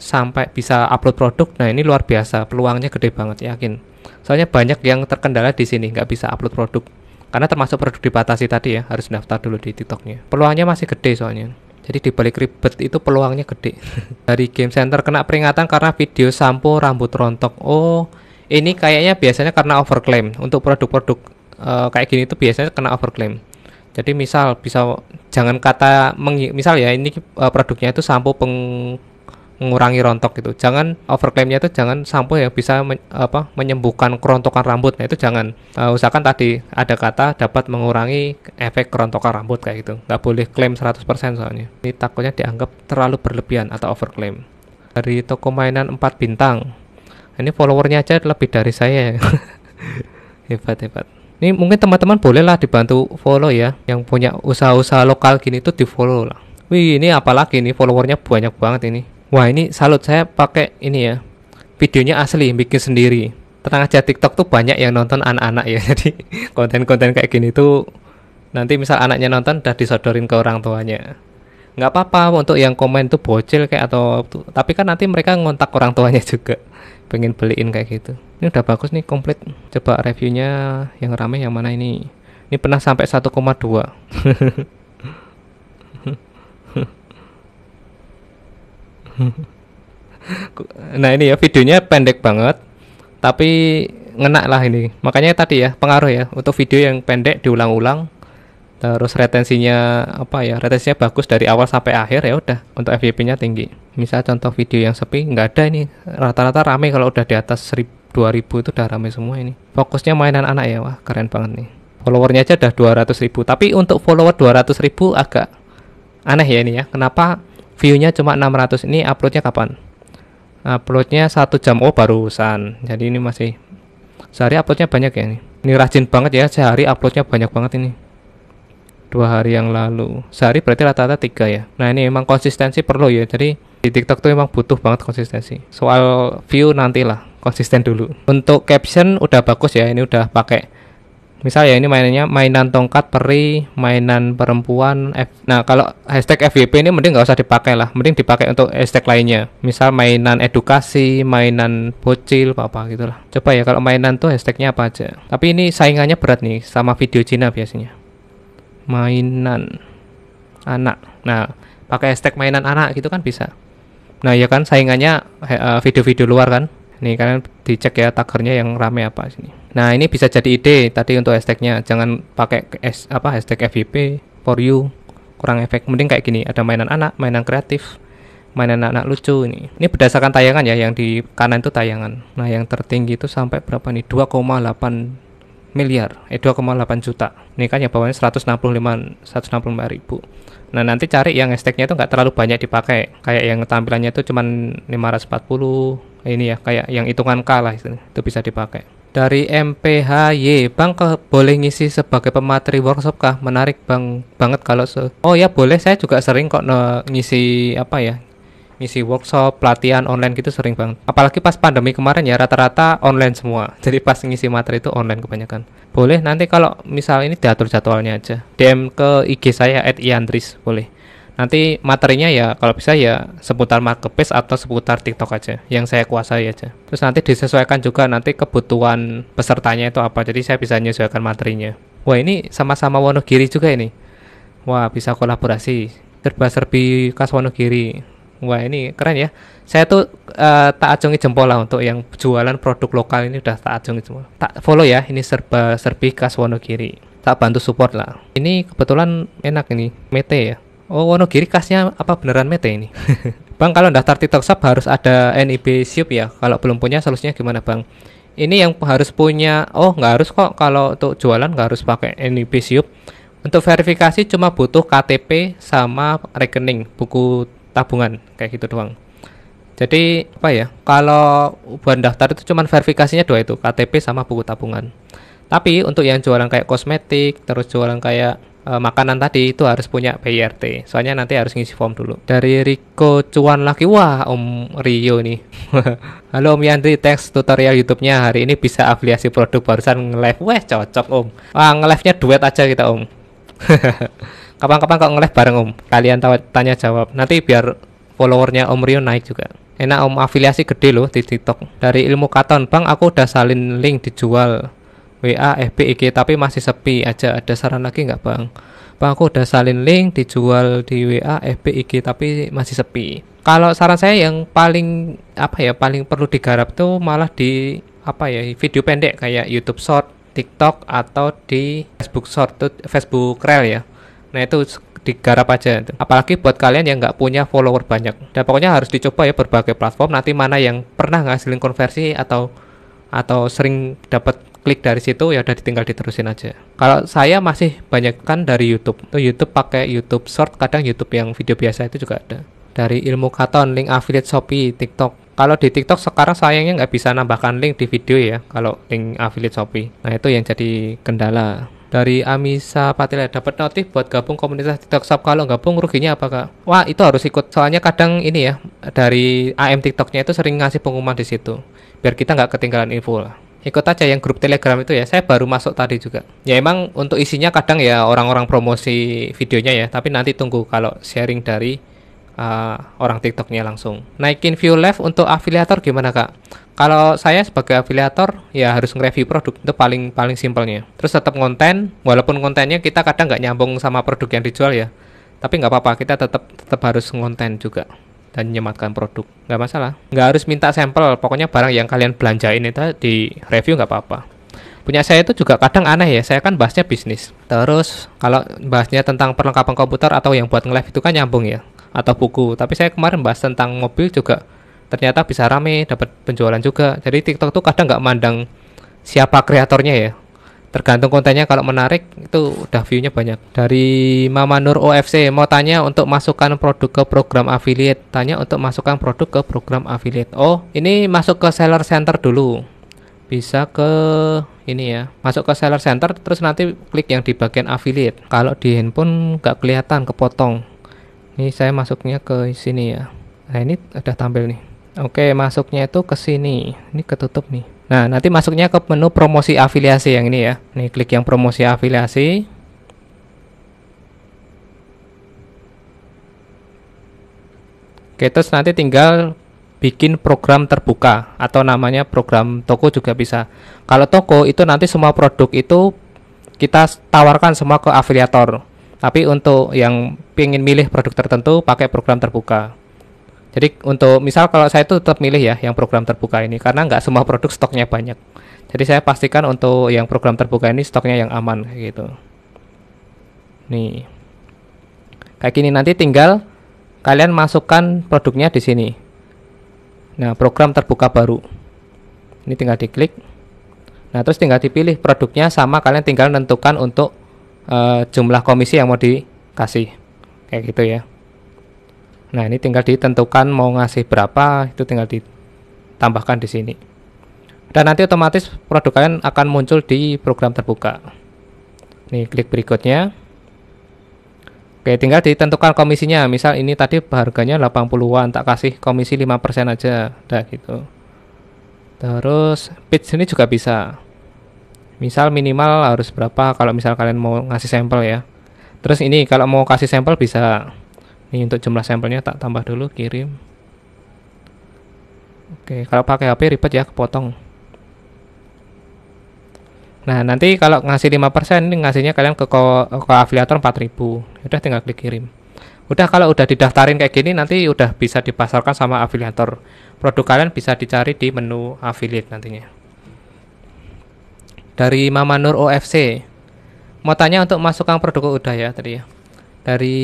sampai bisa upload produk, nah ini luar biasa, peluangnya gede banget, yakin Soalnya banyak yang terkendala di sini nggak bisa upload produk karena termasuk produk dibatasi tadi ya harus daftar dulu di TikToknya peluangnya masih gede soalnya jadi di balik ribet itu peluangnya gede [LAUGHS] dari game center kena peringatan karena video sampo rambut rontok oh ini kayaknya biasanya karena overclaim untuk produk-produk uh, kayak gini itu biasanya kena overclaim jadi misal bisa jangan kata mengi, misal ya ini eh, produknya itu sampo peng mengurangi rontok gitu. Jangan overclaimnya itu jangan sampo yang bisa men, apa menyembuhkan kerontokan rambut. Nah itu jangan. Uh, usahakan tadi ada kata dapat mengurangi efek kerontokan rambut kayak gitu. Nggak boleh klaim 100% soalnya. Ini takutnya dianggap terlalu berlebihan atau overclaim. Dari toko mainan 4 bintang. Ini followernya aja lebih dari saya ya. [LAUGHS] hebat hebat. Ini mungkin teman-teman bolehlah dibantu follow ya. Yang punya usaha-usaha lokal gini tuh di follow lah. Wih ini apalagi ini followernya banyak banget ini. Wah ini salut saya pakai ini ya videonya asli bikin sendiri. Tenang aja TikTok tuh banyak yang nonton anak-anak ya. [LAUGHS] Jadi konten-konten kayak gini tuh nanti misal anaknya nonton udah disodorin ke orang tuanya. Nggak apa-apa untuk yang komen tuh bocil kayak atau tuh. tapi kan nanti mereka ngontak orang tuanya juga pengen beliin kayak gitu. Ini udah bagus nih komplit. Coba reviewnya yang rame yang mana ini? Ini pernah sampai 1,2. [LAUGHS] [LAUGHS] nah ini ya videonya pendek banget tapi ngenak lah ini makanya tadi ya pengaruh ya untuk video yang pendek diulang-ulang terus retensinya apa ya retensinya bagus dari awal sampai akhir ya udah untuk FYP-nya tinggi misal contoh video yang sepi nggak ada ini rata-rata rame kalau udah di atas 2000 itu udah rame semua ini fokusnya mainan anak ya wah keren banget nih followernya aja udah 200 ribu tapi untuk follower 200 ribu agak aneh ya ini ya kenapa viewnya cuma 600 ini uploadnya kapan uploadnya satu jam oh barusan jadi ini masih sehari uploadnya banyak ya ini ini rajin banget ya sehari uploadnya banyak banget ini dua hari yang lalu sehari berarti rata-rata tiga ya nah ini emang konsistensi perlu ya jadi di TikTok tuh emang butuh banget konsistensi soal view nantilah konsisten dulu untuk caption udah bagus ya ini udah pakai misal ya ini mainannya mainan tongkat peri mainan perempuan F nah kalau hashtag FVP ini mending nggak usah dipakai lah mending dipakai untuk hashtag lainnya misal mainan edukasi mainan bocil apa apa gitulah coba ya kalau mainan tuh hashtagnya apa aja tapi ini saingannya berat nih sama video Cina biasanya mainan anak nah pakai hashtag mainan anak gitu kan bisa nah ya kan saingannya eh, video-video luar kan nih kalian dicek ya tagernya yang rame apa sini Nah, ini bisa jadi ide tadi untuk hashtagnya. Jangan pakai es apa hashtag FVP for you. Kurang efek. Mending kayak gini, ada mainan anak, mainan kreatif, mainan anak lucu ini. Ini berdasarkan tayangan ya, yang di kanan itu tayangan. Nah, yang tertinggi itu sampai berapa nih? 2,8 miliar, eh 2,8 juta. Ini kan yang bawahnya 165 165 ribu. Nah, nanti cari yang hashtagnya itu nggak terlalu banyak dipakai. Kayak yang tampilannya itu cuman 540, ini ya, kayak yang hitungan kalah itu bisa dipakai dari MPHY Bang ke, boleh ngisi sebagai pemateri workshop kah menarik bang banget kalau se oh ya boleh saya juga sering kok ngisi apa ya ngisi workshop pelatihan online gitu sering banget apalagi pas pandemi kemarin ya rata-rata online semua [LAUGHS] jadi pas ngisi materi itu online kebanyakan boleh nanti kalau misal ini diatur jadwalnya aja DM ke IG saya at @iandris boleh nanti materinya ya kalau bisa ya seputar marketplace atau seputar TikTok aja yang saya kuasai aja. Terus nanti disesuaikan juga nanti kebutuhan pesertanya itu apa. Jadi saya bisa menyesuaikan materinya. Wah ini sama-sama Wonogiri juga ini. Wah bisa kolaborasi serba-serbi khas Wonogiri. Wah ini keren ya. Saya tuh uh, tak acungi jempol lah untuk yang jualan produk lokal ini udah tak acungi jempol. Tak follow ya ini serba serbi khas Wonogiri. Tak bantu support lah. Ini kebetulan enak ini, Mete ya Oh, Wonogiri kasnya apa beneran mete ini? [LAUGHS] bang, kalau daftar TikTok Shop harus ada NIB Shop ya. Kalau belum punya solusinya gimana, Bang? Ini yang harus punya. Oh, nggak harus kok kalau untuk jualan nggak harus pakai NIB Shop. Untuk verifikasi cuma butuh KTP sama rekening, buku tabungan kayak gitu doang. Jadi apa ya? Kalau buat daftar itu cuma verifikasinya dua itu, KTP sama buku tabungan. Tapi untuk yang jualan kayak kosmetik, terus jualan kayak e, makanan tadi itu harus punya PIRT. Soalnya nanti harus ngisi form dulu. Dari Riko Cuan lagi, wah Om Rio nih. [LAUGHS] Halo Om Yandri, thanks tutorial YouTube-nya hari ini bisa afiliasi produk barusan nge-live. Wah cocok Om. Wah nge-live-nya duet aja kita Om. [LAUGHS] Kapan-kapan kok nge-live bareng Om. Kalian tanya jawab. Nanti biar followernya Om Rio naik juga enak om afiliasi gede loh di TikTok dari ilmu katon bang aku udah salin link dijual WA, FB, eh, IG tapi masih sepi aja ada saran lagi nggak bang? Bang aku udah salin link dijual di WA, FB, eh, IG tapi masih sepi. Kalau saran saya yang paling apa ya paling perlu digarap tuh malah di apa ya video pendek kayak YouTube Short, TikTok atau di Facebook Short tuh Facebook Reel ya. Nah itu digarap aja apalagi buat kalian yang nggak punya follower banyak dan pokoknya harus dicoba ya berbagai platform nanti mana yang pernah ngasilin konversi atau atau sering dapat klik dari situ ya udah ditinggal diterusin aja. Kalau saya masih banyak kan dari YouTube. Tuh YouTube pakai YouTube Short, kadang YouTube yang video biasa itu juga ada. Dari ilmu katon, link affiliate Shopee, TikTok. Kalau di TikTok sekarang sayangnya nggak bisa nambahkan link di video ya, kalau link affiliate Shopee. Nah itu yang jadi kendala dari Amisa Patila dapat notif buat gabung komunitas TikTok Shop kalau gabung ruginya apa kak? Wah itu harus ikut soalnya kadang ini ya dari AM TikToknya itu sering ngasih pengumuman di situ biar kita nggak ketinggalan info lah ikut aja yang grup Telegram itu ya. Saya baru masuk tadi juga. Ya emang untuk isinya kadang ya orang-orang promosi videonya ya, tapi nanti tunggu kalau sharing dari uh, orang TikToknya langsung. Naikin view live untuk afiliator gimana kak? Kalau saya sebagai afiliator ya harus nge-review produk itu paling paling simpelnya. Terus tetap konten, walaupun kontennya kita kadang nggak nyambung sama produk yang dijual ya, tapi nggak apa-apa kita tetap tetap harus konten juga dan menyematkan produk nggak masalah nggak harus minta sampel pokoknya barang yang kalian belanjain itu di review nggak apa-apa punya saya itu juga kadang aneh ya saya kan bahasnya bisnis terus kalau bahasnya tentang perlengkapan komputer atau yang buat nge itu kan nyambung ya atau buku tapi saya kemarin bahas tentang mobil juga ternyata bisa rame dapat penjualan juga jadi TikTok tuh kadang nggak mandang siapa kreatornya ya tergantung kontennya kalau menarik itu udah viewnya banyak dari Mama Nur OFC mau tanya untuk masukkan produk ke program affiliate tanya untuk masukkan produk ke program affiliate oh ini masuk ke seller center dulu bisa ke ini ya masuk ke seller center terus nanti klik yang di bagian affiliate kalau di handphone nggak kelihatan kepotong ini saya masuknya ke sini ya nah ini udah tampil nih oke masuknya itu ke sini ini ketutup nih Nah, nanti masuknya ke menu promosi afiliasi yang ini ya. Nih, klik yang promosi afiliasi. Oke, terus nanti tinggal bikin program terbuka atau namanya program toko juga bisa. Kalau toko itu nanti semua produk itu kita tawarkan semua ke afiliator. Tapi untuk yang ingin milih produk tertentu pakai program terbuka. Jadi untuk misal kalau saya itu tetap milih ya yang program terbuka ini karena nggak semua produk stoknya banyak. Jadi saya pastikan untuk yang program terbuka ini stoknya yang aman kayak gitu. Nih. Kayak gini nanti tinggal kalian masukkan produknya di sini. Nah, program terbuka baru. Ini tinggal diklik. Nah, terus tinggal dipilih produknya sama kalian tinggal menentukan untuk uh, jumlah komisi yang mau dikasih. Kayak gitu ya. Nah, ini tinggal ditentukan mau ngasih berapa, itu tinggal ditambahkan di sini. Dan nanti otomatis produk kalian akan muncul di program terbuka. Nih, klik berikutnya. Oke, tinggal ditentukan komisinya. Misal ini tadi harganya 80-an, tak kasih komisi 5% aja. Nah, gitu. Terus pitch ini juga bisa. Misal minimal harus berapa kalau misal kalian mau ngasih sampel ya. Terus ini kalau mau kasih sampel bisa ini untuk jumlah sampelnya tak tambah dulu kirim oke kalau pakai HP ribet ya kepotong nah nanti kalau ngasih 5% ini ngasihnya kalian ke ko, ko afiliator 4000 ya udah tinggal klik kirim udah kalau udah didaftarin kayak gini nanti udah bisa dipasarkan sama afiliator produk kalian bisa dicari di menu affiliate nantinya dari Mama Nur OFC mau tanya untuk masukkan produk udah ya tadi ya dari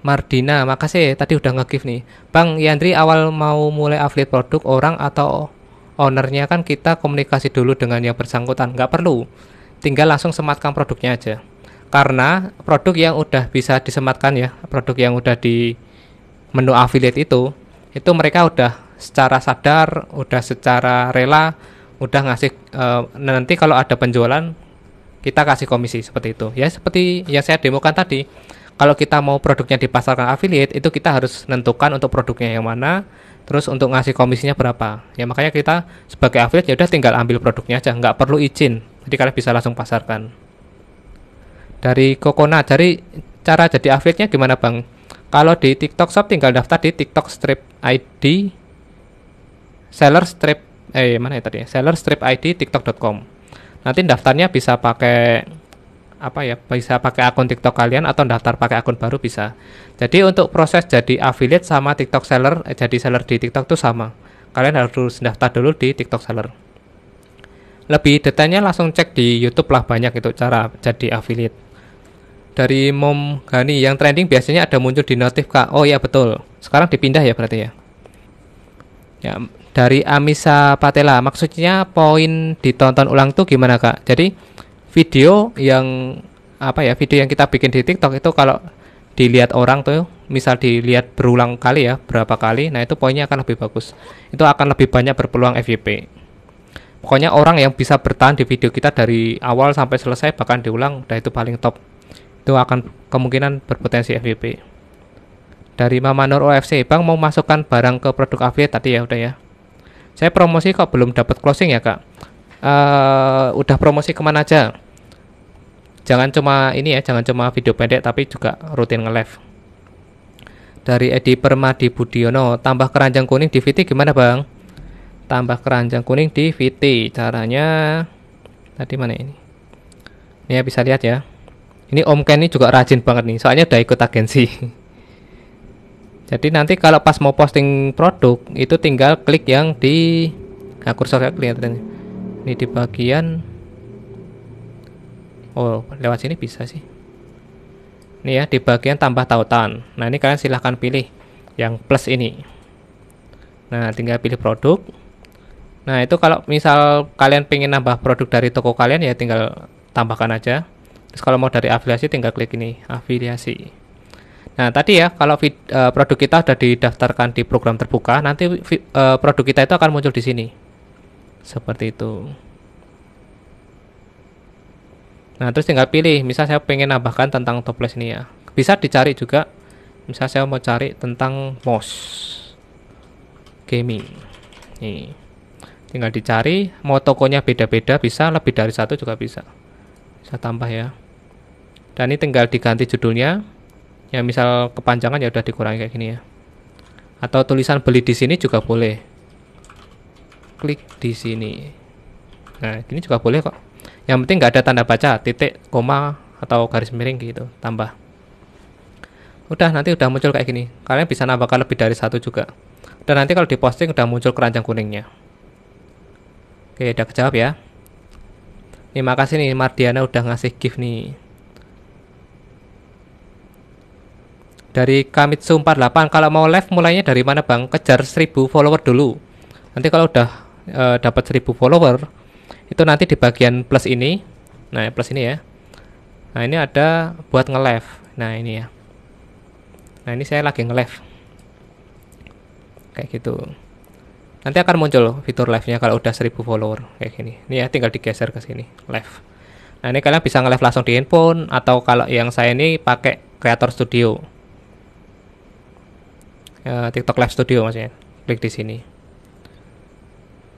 Mardina, makasih tadi udah nge-give nih. Bang Yandri awal mau mulai affiliate produk orang atau ownernya kan kita komunikasi dulu dengan yang bersangkutan. Nggak perlu, tinggal langsung sematkan produknya aja. Karena produk yang udah bisa disematkan ya, produk yang udah di menu affiliate itu, itu mereka udah secara sadar, udah secara rela, udah ngasih uh, nanti kalau ada penjualan kita kasih komisi seperti itu ya seperti yang saya demokan tadi kalau kita mau produknya dipasarkan affiliate itu kita harus menentukan untuk produknya yang mana terus untuk ngasih komisinya berapa ya makanya kita sebagai affiliate ya udah tinggal ambil produknya aja nggak perlu izin jadi kalian bisa langsung pasarkan dari Kokona cari cara jadi affiliate-nya gimana bang kalau di TikTok Shop tinggal daftar di TikTok Strip ID seller strip eh mana ya tadi seller strip ID tiktok.com nanti daftarnya bisa pakai apa ya bisa pakai akun TikTok kalian atau daftar pakai akun baru bisa. Jadi untuk proses jadi affiliate sama TikTok seller eh, jadi seller di TikTok itu sama. Kalian harus daftar dulu di TikTok seller. Lebih detailnya langsung cek di YouTube lah banyak itu cara jadi affiliate. Dari Mom Gani yang trending biasanya ada muncul di notif Kak. Oh iya betul. Sekarang dipindah ya berarti ya. Ya, dari Amisa Patela maksudnya poin ditonton ulang tuh gimana kak jadi video yang apa ya video yang kita bikin di TikTok itu kalau dilihat orang tuh misal dilihat berulang kali ya berapa kali nah itu poinnya akan lebih bagus itu akan lebih banyak berpeluang FYP pokoknya orang yang bisa bertahan di video kita dari awal sampai selesai bahkan diulang dan itu paling top itu akan kemungkinan berpotensi FYP dari Mama Nur OFC Bang mau masukkan barang ke produk AV tadi ya udah ya saya promosi kok belum dapat closing ya kak Eh, udah promosi kemana aja jangan cuma ini ya jangan cuma video pendek tapi juga rutin nge-live dari Edi Permadi Budiono tambah keranjang kuning di VT gimana bang tambah keranjang kuning di VT caranya tadi mana ini ini ya bisa lihat ya ini Om Ken ini juga rajin banget nih soalnya udah ikut agensi [LAUGHS] jadi nanti kalau pas mau posting produk itu tinggal klik yang di nah, kursornya kelihatan ya ini di bagian oh lewat sini bisa sih ini ya di bagian tambah tautan nah ini kalian silahkan pilih yang plus ini nah tinggal pilih produk nah itu kalau misal kalian pengen nambah produk dari toko kalian ya tinggal tambahkan aja terus kalau mau dari afiliasi tinggal klik ini afiliasi nah tadi ya kalau vid, uh, produk kita sudah didaftarkan di program terbuka nanti uh, produk kita itu akan muncul di sini seperti itu nah terus tinggal pilih misal saya pengen nambahkan tentang toples ini ya bisa dicari juga misal saya mau cari tentang mouse gaming nih tinggal dicari mau tokonya beda-beda bisa lebih dari satu juga bisa bisa tambah ya dan ini tinggal diganti judulnya ya misal kepanjangan ya udah dikurangi kayak gini ya atau tulisan beli di sini juga boleh klik di sini nah ini juga boleh kok yang penting nggak ada tanda baca titik koma atau garis miring gitu tambah udah nanti udah muncul kayak gini kalian bisa nambahkan lebih dari satu juga dan nanti kalau diposting udah muncul keranjang kuningnya oke udah kejawab ya Ini makasih nih Mardiana udah ngasih gift nih dari Kamitsu 48 kalau mau live mulainya dari mana bang kejar 1000 follower dulu nanti kalau udah e, dapat 1000 follower itu nanti di bagian plus ini nah plus ini ya nah ini ada buat nge-live nah ini ya nah ini saya lagi nge-live kayak gitu nanti akan muncul fitur live-nya kalau udah 1000 follower kayak gini ini ya tinggal digeser ke sini live nah ini kalian bisa nge-live langsung di handphone atau kalau yang saya ini pakai Creator Studio uh, TikTok Live Studio maksudnya klik di sini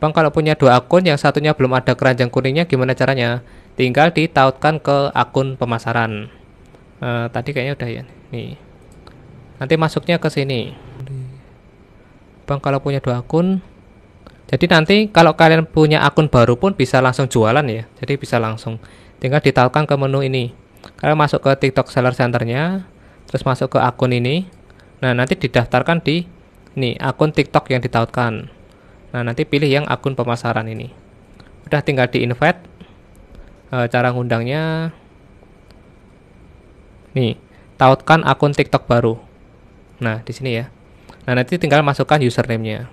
Bang kalau punya dua akun yang satunya belum ada keranjang kuningnya gimana caranya? Tinggal ditautkan ke akun pemasaran. Uh, tadi kayaknya udah ya. Nih. Nanti masuknya ke sini. Bang kalau punya dua akun jadi nanti kalau kalian punya akun baru pun bisa langsung jualan ya. Jadi bisa langsung tinggal ditautkan ke menu ini. Kalian masuk ke TikTok Seller Centernya, terus masuk ke akun ini. Nah nanti didaftarkan di nih akun TikTok yang ditautkan. Nah, nanti pilih yang akun pemasaran ini. Udah tinggal di invite. E, eh, cara ngundangnya nih, tautkan akun TikTok baru. Nah, di sini ya. Nah, nanti tinggal masukkan username-nya.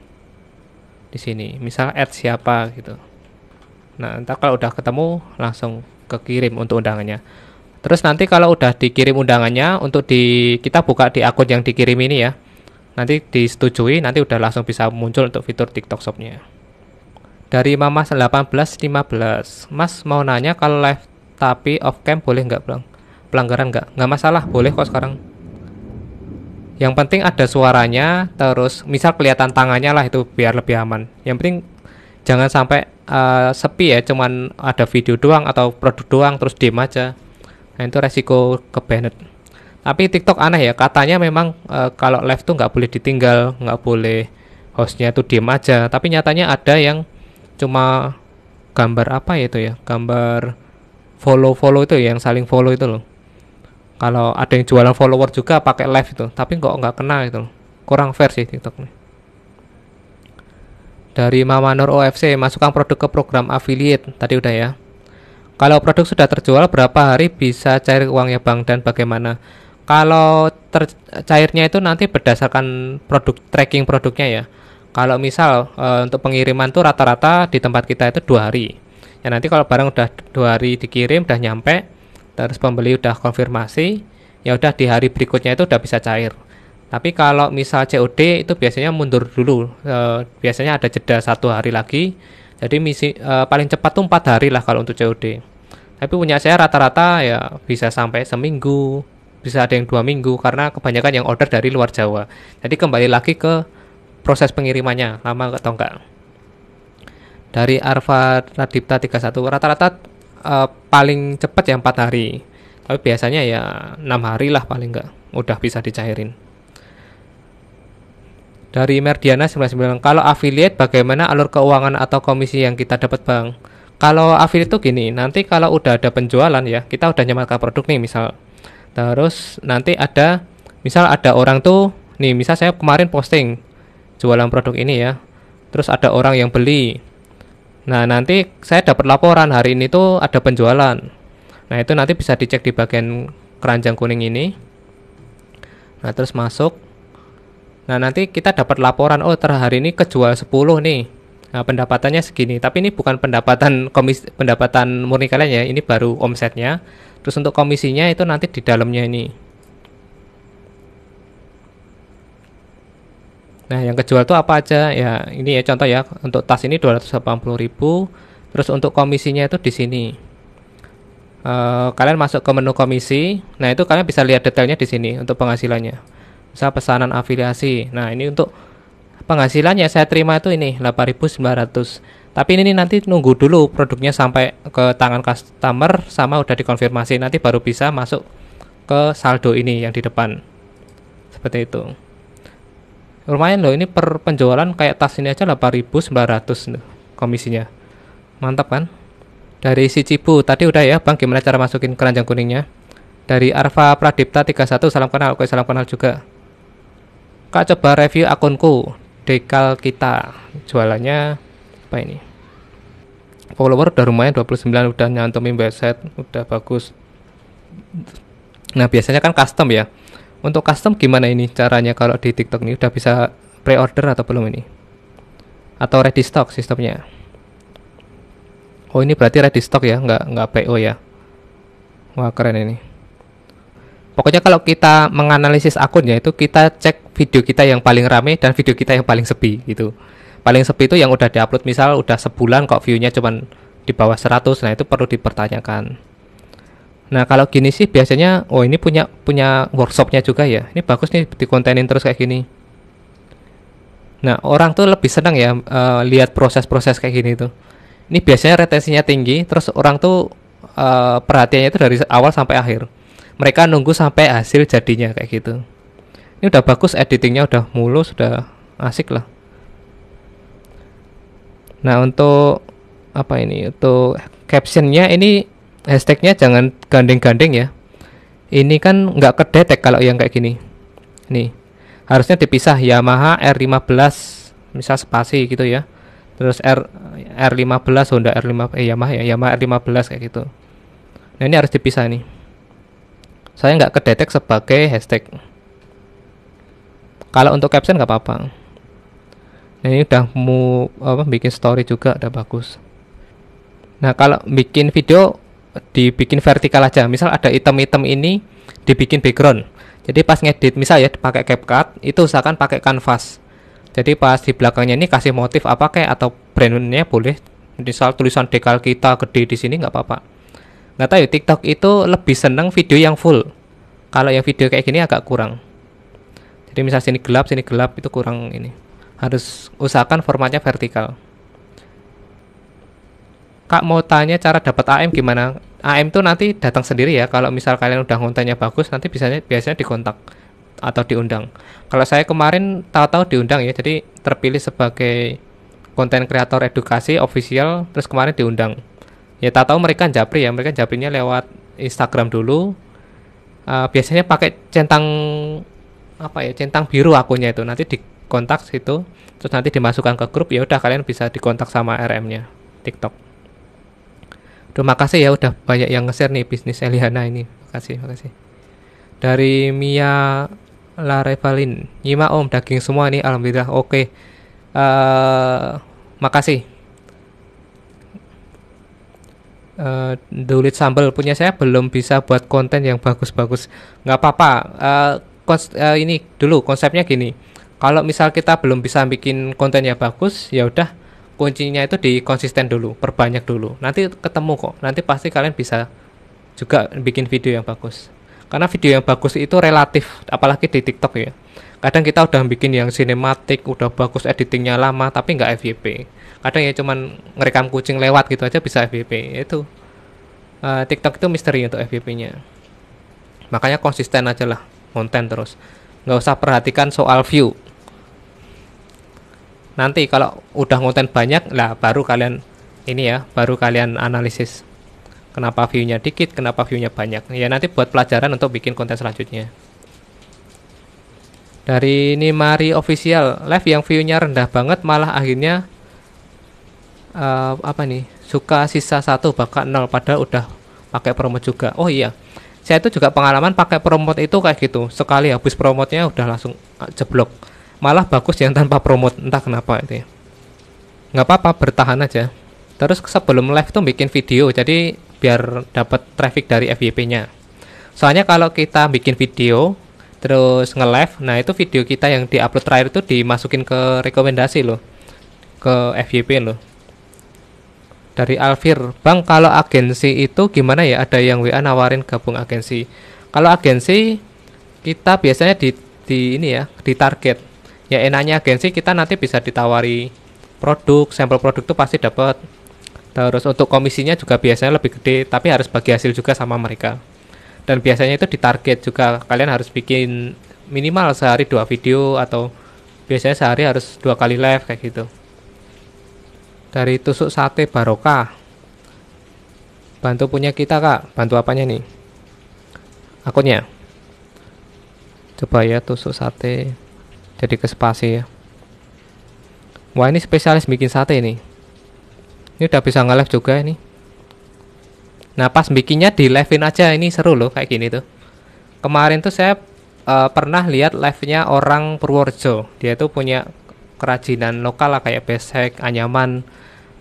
Di sini, misal add siapa gitu. Nah, entah kalau udah ketemu langsung kekirim untuk undangannya. Terus nanti kalau udah dikirim undangannya untuk di kita buka di akun yang dikirim ini ya nanti disetujui nanti udah langsung bisa muncul untuk fitur TikTok Shopnya dari Mama 1815 Mas mau nanya kalau live tapi off cam boleh nggak bang pelanggaran nggak nggak masalah boleh kok sekarang yang penting ada suaranya terus misal kelihatan tangannya lah itu biar lebih aman yang penting jangan sampai uh, sepi ya cuman ada video doang atau produk doang terus diem aja nah itu resiko kebanet tapi TikTok aneh ya katanya memang e, kalau live tuh nggak boleh ditinggal nggak boleh hostnya tuh diem aja tapi nyatanya ada yang cuma gambar apa ya itu ya gambar follow follow itu ya, yang saling follow itu loh kalau ada yang jualan follower juga pakai live itu tapi kok nggak kena itu loh kurang fair sih TikTok nih dari Mama Nur OFC masukkan produk ke program affiliate tadi udah ya kalau produk sudah terjual berapa hari bisa cair uangnya bank dan bagaimana kalau cairnya itu nanti berdasarkan produk tracking produknya ya. Kalau misal e, untuk pengiriman tuh rata-rata di tempat kita itu dua hari. Ya nanti kalau barang udah dua hari dikirim, udah nyampe, terus pembeli udah konfirmasi, ya udah di hari berikutnya itu udah bisa cair. Tapi kalau misal COD itu biasanya mundur dulu, e, biasanya ada jeda satu hari lagi. Jadi misi e, paling cepat tuh empat hari lah kalau untuk COD. Tapi punya saya rata-rata ya bisa sampai seminggu, bisa ada yang dua minggu karena kebanyakan yang order dari luar Jawa. Jadi kembali lagi ke proses pengirimannya lama atau enggak. Dari Arfa Radipta 31 rata-rata uh, paling cepat yang empat hari. Tapi biasanya ya enam hari lah paling enggak udah bisa dicairin. Dari Merdiana 99, kalau affiliate bagaimana alur keuangan atau komisi yang kita dapat bang? Kalau affiliate itu gini, nanti kalau udah ada penjualan ya, kita udah nyemarkan produk nih misal terus nanti ada misal ada orang tuh nih misal saya kemarin posting jualan produk ini ya terus ada orang yang beli nah nanti saya dapat laporan hari ini tuh ada penjualan nah itu nanti bisa dicek di bagian keranjang kuning ini nah terus masuk nah nanti kita dapat laporan oh ter hari ini kejual 10 nih nah pendapatannya segini tapi ini bukan pendapatan komis pendapatan murni kalian ya ini baru omsetnya Terus untuk komisinya itu nanti di dalamnya ini. Nah, yang kejual itu apa aja? Ya, ini ya contoh ya. Untuk tas ini 280.000. Terus untuk komisinya itu di sini. E, kalian masuk ke menu komisi. Nah, itu kalian bisa lihat detailnya di sini untuk penghasilannya. Misal pesanan afiliasi. Nah, ini untuk penghasilannya saya terima itu ini 8.900. Tapi ini nanti nunggu dulu produknya sampai ke tangan customer sama udah dikonfirmasi nanti baru bisa masuk ke saldo ini yang di depan. Seperti itu. Lumayan loh ini per penjualan kayak tas ini aja 8.900 komisinya. Mantap kan? Dari si Cibu tadi udah ya Bang gimana cara masukin keranjang kuningnya? Dari Arfa Pradipta 31 salam kenal, oke salam kenal juga. Kak coba review akunku Dekal kita jualannya apa ini follower udah lumayan 29 udah nyantumin website udah bagus nah biasanya kan custom ya untuk custom gimana ini caranya kalau di TikTok ini udah bisa pre-order atau belum ini atau ready stock sistemnya oh ini berarti ready stock ya nggak nggak PO ya wah keren ini pokoknya kalau kita menganalisis akunnya itu kita cek video kita yang paling rame dan video kita yang paling sepi gitu paling sepi itu yang udah diupload misal udah sebulan kok viewnya cuman di bawah 100 nah itu perlu dipertanyakan nah kalau gini sih biasanya oh ini punya punya workshopnya juga ya ini bagus nih dikontenin terus kayak gini nah orang tuh lebih senang ya uh, lihat proses-proses kayak gini tuh ini biasanya retensinya tinggi terus orang tuh uh, perhatiannya itu dari awal sampai akhir mereka nunggu sampai hasil jadinya kayak gitu ini udah bagus editingnya udah mulus udah asik lah Nah untuk apa ini? Untuk captionnya ini hashtagnya jangan gandeng-gandeng ya. Ini kan nggak kedetek kalau yang kayak gini. Nih harusnya dipisah Yamaha R15 misal spasi gitu ya. Terus R R15 Honda R5 eh Yamaha ya Yamaha R15 kayak gitu. Nah ini harus dipisah nih. Saya nggak kedetek sebagai hashtag. Kalau untuk caption nggak apa-apa nah, ini udah mau apa bikin story juga udah bagus nah kalau bikin video dibikin vertikal aja misal ada item-item ini dibikin background jadi pas ngedit misal ya pakai CapCut itu usahakan pakai kanvas. jadi pas di belakangnya ini kasih motif apa kayak atau brandnya boleh misal tulisan dekal kita gede di sini nggak apa-apa nggak tahu ya, TikTok itu lebih seneng video yang full kalau yang video kayak gini agak kurang jadi misal sini gelap sini gelap itu kurang ini harus usahakan formatnya vertikal. Kak mau tanya cara dapat AM gimana? AM tuh nanti datang sendiri ya. Kalau misal kalian udah kontennya bagus, nanti biasanya biasanya dikontak atau diundang. Kalau saya kemarin tahu-tahu diundang ya, jadi terpilih sebagai konten kreator edukasi official, terus kemarin diundang. Ya tahu-tahu mereka japri ya, mereka japrinya lewat Instagram dulu. Uh, biasanya pakai centang apa ya, centang biru akunnya itu. Nanti di kontak situ terus nanti dimasukkan ke grup ya udah kalian bisa dikontak sama RM-nya TikTok. Terima kasih ya udah banyak yang nge-share nih bisnis Eliana ini. Makasih, makasih. Dari Mia Larevalin, Nyima Om daging semua nih alhamdulillah oke. Okay. Uh, eh, makasih. Uh, dulit sambal punya saya belum bisa buat konten yang bagus-bagus. Nggak apa-apa. Uh, uh, ini dulu konsepnya gini kalau misal kita belum bisa bikin kontennya bagus ya udah kuncinya itu di konsisten dulu perbanyak dulu nanti ketemu kok nanti pasti kalian bisa juga bikin video yang bagus karena video yang bagus itu relatif apalagi di TikTok ya kadang kita udah bikin yang sinematik udah bagus editingnya lama tapi nggak FYP kadang ya cuman ngerekam kucing lewat gitu aja bisa FYP ya itu uh, TikTok itu misteri untuk FYP-nya makanya konsisten aja lah konten terus nggak usah perhatikan soal view nanti kalau udah konten banyak lah baru kalian ini ya baru kalian analisis kenapa viewnya dikit kenapa viewnya banyak ya nanti buat pelajaran untuk bikin konten selanjutnya dari ini Mari official live yang viewnya rendah banget malah akhirnya uh, apa nih suka sisa satu bahkan nol padahal udah pakai promo juga oh iya saya itu juga pengalaman pakai promote itu kayak gitu sekali habis promonya udah langsung eh, jeblok malah bagus yang tanpa promote entah kenapa itu ya nggak apa-apa bertahan aja terus sebelum live tuh bikin video jadi biar dapat traffic dari FYP nya soalnya kalau kita bikin video terus nge-live nah itu video kita yang di-upload terakhir itu dimasukin ke rekomendasi loh ke FYP loh dari Alfir Bang kalau agensi itu gimana ya ada yang WA nawarin gabung agensi kalau agensi kita biasanya di, di ini ya di target ya enaknya agensi kita nanti bisa ditawari produk sampel produk tuh pasti dapat terus untuk komisinya juga biasanya lebih gede tapi harus bagi hasil juga sama mereka dan biasanya itu ditarget juga kalian harus bikin minimal sehari dua video atau biasanya sehari harus dua kali live kayak gitu dari tusuk sate barokah bantu punya kita kak bantu apanya nih akunnya coba ya tusuk sate jadi ke spasi ya wah ini spesialis bikin sate ini ini udah bisa nge live juga ini nah pas bikinnya di live in aja ini seru loh kayak gini tuh kemarin tuh saya e, pernah lihat live-nya orang Purworejo dia tuh punya kerajinan lokal lah kayak besek, anyaman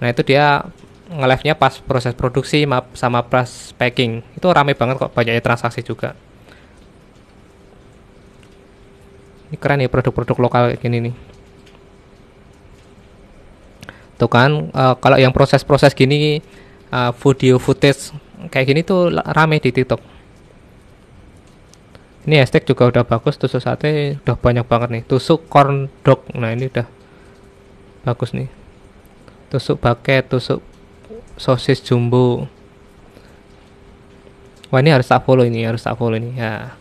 nah itu dia nge-live-nya pas proses produksi sama pas packing itu rame banget kok banyaknya transaksi juga ini keren ya produk-produk lokal kayak gini nih tuh kan uh, kalau yang proses-proses gini uh, video footage kayak gini tuh rame di TikTok ini hashtag juga udah bagus tusuk sate udah banyak banget nih tusuk corn dog nah ini udah bagus nih tusuk baket tusuk sosis jumbo wah ini harus tak follow ini harus tak follow ini ya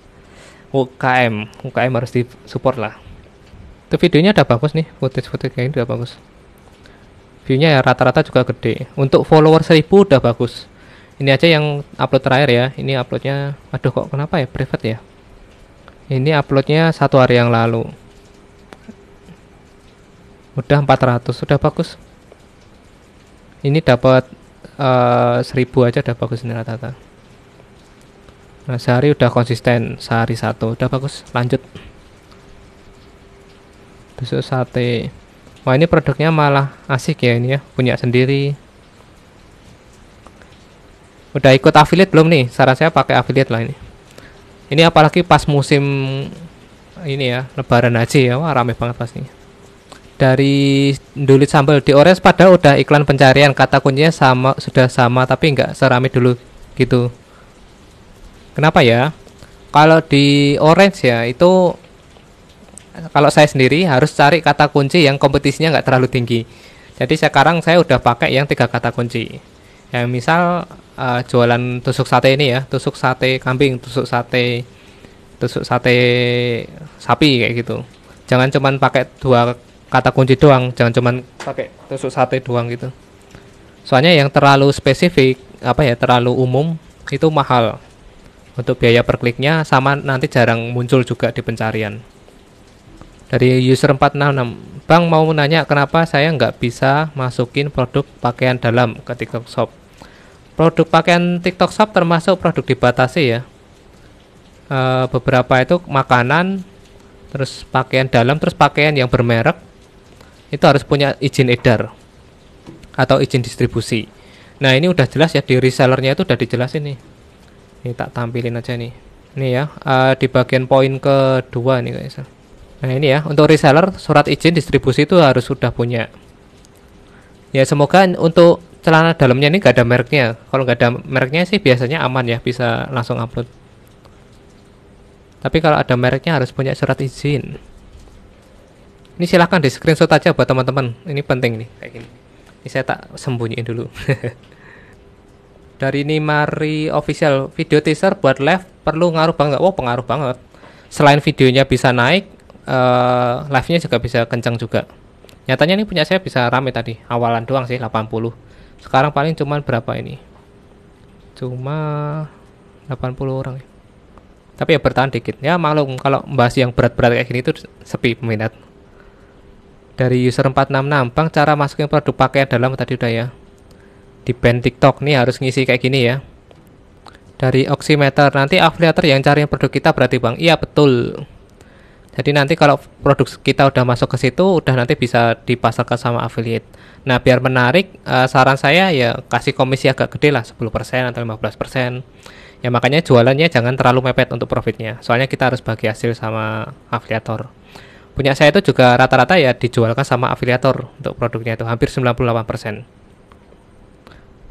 UKM UKM harus di support lah itu videonya udah bagus nih footage-footage kayak ini udah bagus viewnya ya rata-rata juga gede untuk follower 1000 udah bagus ini aja yang upload terakhir ya ini uploadnya aduh kok kenapa ya private ya ini uploadnya satu hari yang lalu udah 400 sudah bagus ini dapat uh, eh, 1000 aja udah bagus ini rata-rata Nah, sehari udah konsisten, sehari satu udah bagus. Lanjut. Besok sate. Wah, ini produknya malah asik ya ini ya, punya sendiri. Udah ikut affiliate belum nih? Saran saya pakai affiliate lah ini. Ini apalagi pas musim ini ya, lebaran aja ya. Wah, rame banget pastinya dari Dulit Sambal di Ores padahal udah iklan pencarian kata kuncinya sama sudah sama tapi nggak serami dulu gitu Kenapa ya? Kalau di Orange ya itu kalau saya sendiri harus cari kata kunci yang kompetisinya nggak terlalu tinggi. Jadi sekarang saya udah pakai yang tiga kata kunci. Ya misal uh, jualan tusuk sate ini ya, tusuk sate kambing, tusuk sate tusuk sate sapi kayak gitu. Jangan cuman pakai dua kata kunci doang, jangan cuman pakai tusuk sate doang gitu. Soalnya yang terlalu spesifik apa ya terlalu umum itu mahal untuk biaya per kliknya sama nanti jarang muncul juga di pencarian dari user 466 Bang mau menanya kenapa saya nggak bisa masukin produk pakaian dalam ke TikTok Shop produk pakaian TikTok Shop termasuk produk dibatasi ya e, beberapa itu makanan terus pakaian dalam terus pakaian yang bermerek itu harus punya izin edar atau izin distribusi nah ini udah jelas ya di resellernya itu udah dijelasin nih ini tak tampilin aja nih ini ya uh, di bagian poin kedua nih guys nah ini ya untuk reseller surat izin distribusi itu harus sudah punya ya semoga untuk celana dalamnya ini gak ada mereknya kalau gak ada mereknya sih biasanya aman ya bisa langsung upload tapi kalau ada mereknya harus punya surat izin ini silahkan di screenshot aja buat teman-teman ini penting nih kayak gini ini saya tak sembunyiin dulu [LAUGHS] dari Nimari official video teaser buat live perlu ngaruh banget wow pengaruh banget selain videonya bisa naik uh, eh, live nya juga bisa kencang juga nyatanya ini punya saya bisa rame tadi awalan doang sih 80 sekarang paling cuman berapa ini cuma 80 orang ya. tapi ya bertahan dikit ya maklum kalau membahas yang berat-berat kayak gini itu sepi peminat dari user 466 bang cara masukin produk pakaian dalam tadi udah ya di band TikTok nih harus ngisi kayak gini ya dari oximeter nanti afiliator yang cari produk kita berarti bang iya betul jadi nanti kalau produk kita udah masuk ke situ udah nanti bisa dipasarkan sama affiliate nah biar menarik uh, saran saya ya kasih komisi agak gede lah 10% atau 15% ya makanya jualannya jangan terlalu mepet untuk profitnya soalnya kita harus bagi hasil sama afiliator punya saya itu juga rata-rata ya dijualkan sama afiliator untuk produknya itu hampir 98%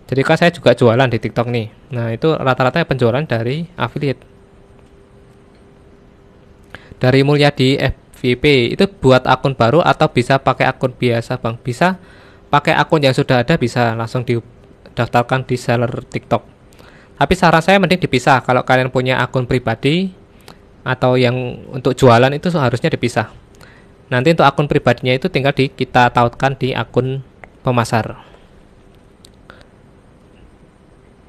jadi kan saya juga jualan di TikTok nih. Nah, itu rata-rata penjualan dari affiliate. Dari Mulyadi FVP itu buat akun baru atau bisa pakai akun biasa, Bang? Bisa pakai akun yang sudah ada bisa langsung didaftarkan di seller TikTok. Tapi saran saya mending dipisah. Kalau kalian punya akun pribadi atau yang untuk jualan itu seharusnya dipisah. Nanti untuk akun pribadinya itu tinggal di kita tautkan di akun pemasar.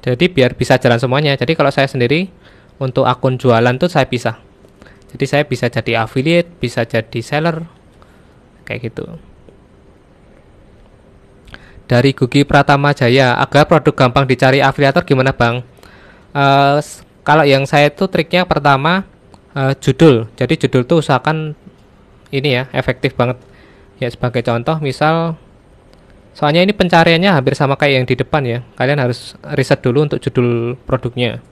Jadi biar bisa jalan semuanya. Jadi kalau saya sendiri untuk akun jualan tuh saya bisa. Jadi saya bisa jadi affiliate, bisa jadi seller kayak gitu. Dari Gugi Pratama Jaya, agar produk gampang dicari afiliator gimana, Bang? Uh, kalau yang saya itu triknya pertama uh, judul. Jadi judul tuh usahakan ini ya, efektif banget. Ya sebagai contoh misal Soalnya ini pencariannya hampir sama kayak yang di depan ya. Kalian harus riset dulu untuk judul produknya.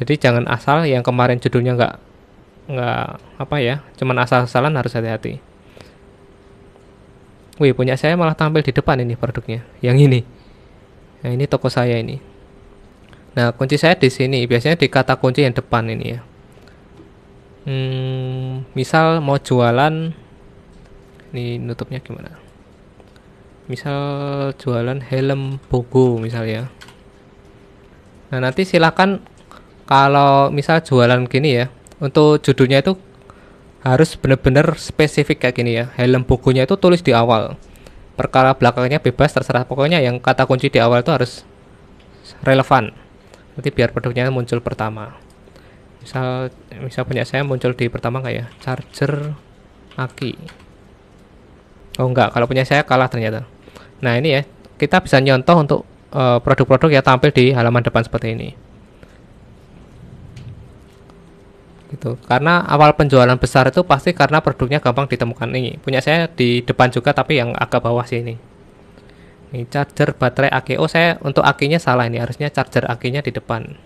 Jadi jangan asal yang kemarin judulnya nggak nggak apa ya, cuman asal-asalan harus hati-hati. Wih, punya saya malah tampil di depan ini produknya. Yang ini. Nah, ini toko saya ini. Nah, kunci saya di sini. Biasanya di kata kunci yang depan ini ya. Hmm, misal mau jualan. Ini nutupnya gimana? misal jualan helm Bogo misal ya nah nanti silahkan kalau misal jualan gini ya untuk judulnya itu harus benar-benar spesifik kayak gini ya helm bukunya itu tulis di awal perkara belakangnya bebas terserah pokoknya yang kata kunci di awal itu harus relevan nanti biar produknya muncul pertama misal misal punya saya muncul di pertama kayak ya? charger aki Oh enggak, kalau punya saya kalah ternyata. Nah ini ya, kita bisa nyontoh untuk eh, produk-produk uh, yang tampil di halaman depan seperti ini. Gitu. Karena awal penjualan besar itu pasti karena produknya gampang ditemukan ini. Punya saya di depan juga tapi yang agak bawah sini. Ini charger baterai aki. Oh saya untuk akinya salah ini. Harusnya charger akinya di depan.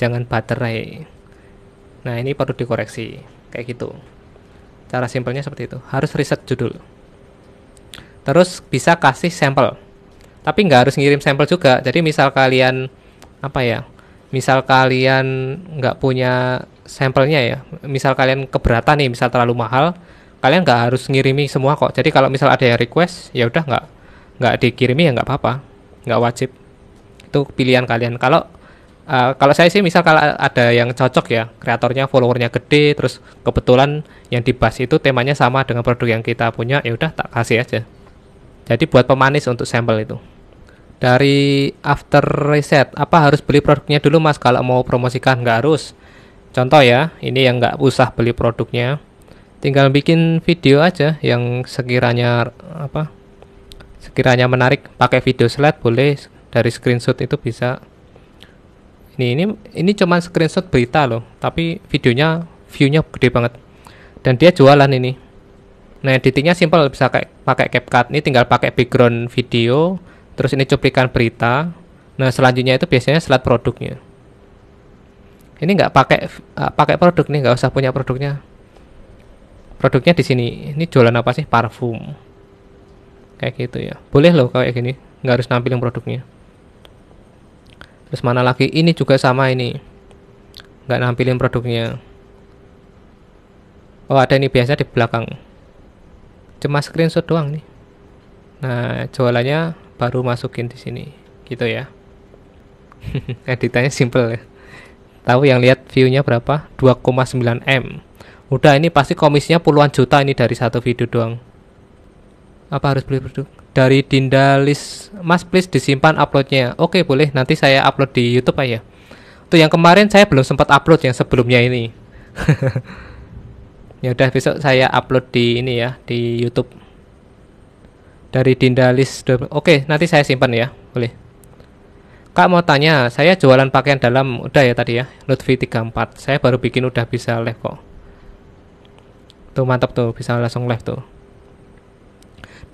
Jangan baterai. Nah ini perlu dikoreksi. Kayak gitu. Cara simpelnya seperti itu. Harus riset judul terus bisa kasih sampel tapi nggak harus ngirim sampel juga jadi misal kalian apa ya misal kalian nggak punya sampelnya ya misal kalian keberatan nih misal terlalu mahal kalian nggak harus ngirimi semua kok jadi kalau misal ada yang request ya udah nggak nggak dikirimi ya nggak apa-apa nggak wajib itu pilihan kalian kalau uh, kalau saya sih misal kalau ada yang cocok ya kreatornya followernya gede terus kebetulan yang dibahas itu temanya sama dengan produk yang kita punya ya udah tak kasih aja jadi buat pemanis untuk sampel itu. Dari after reset, apa harus beli produknya dulu mas kalau mau promosikan? Nggak harus. Contoh ya, ini yang nggak usah beli produknya. Tinggal bikin video aja yang sekiranya apa sekiranya menarik pakai video slide boleh dari screenshot itu bisa ini ini ini cuman screenshot berita loh tapi videonya viewnya gede banget dan dia jualan ini Nah, editingnya simple bisa kayak pakai CapCut. Ini tinggal pakai background video, terus ini cuplikan berita. Nah, selanjutnya itu biasanya slide produknya. Ini nggak pakai uh, pakai produk nih, nggak usah punya produknya. Produknya di sini. Ini jualan apa sih? Parfum. Kayak gitu ya. Boleh loh kayak gini. Nggak harus nampilin produknya. Terus mana lagi? Ini juga sama ini. Nggak nampilin produknya. Oh, ada ini biasanya di belakang cuma screenshot doang nih nah jualannya baru masukin di sini gitu ya [LAUGHS] editannya simple ya tahu yang lihat view-nya berapa 2,9 m udah ini pasti komisinya puluhan juta ini dari satu video doang apa harus beli produk dari Dinda List. Mas please disimpan uploadnya oke boleh nanti saya upload di YouTube aja tuh yang kemarin saya belum sempat upload yang sebelumnya ini [LAUGHS] ya udah besok saya upload di ini ya di YouTube dari Dindalis oke nanti saya simpan ya boleh Kak mau tanya saya jualan pakaian dalam udah ya tadi ya Lutfi 34 saya baru bikin udah bisa live kok tuh mantap tuh bisa langsung live tuh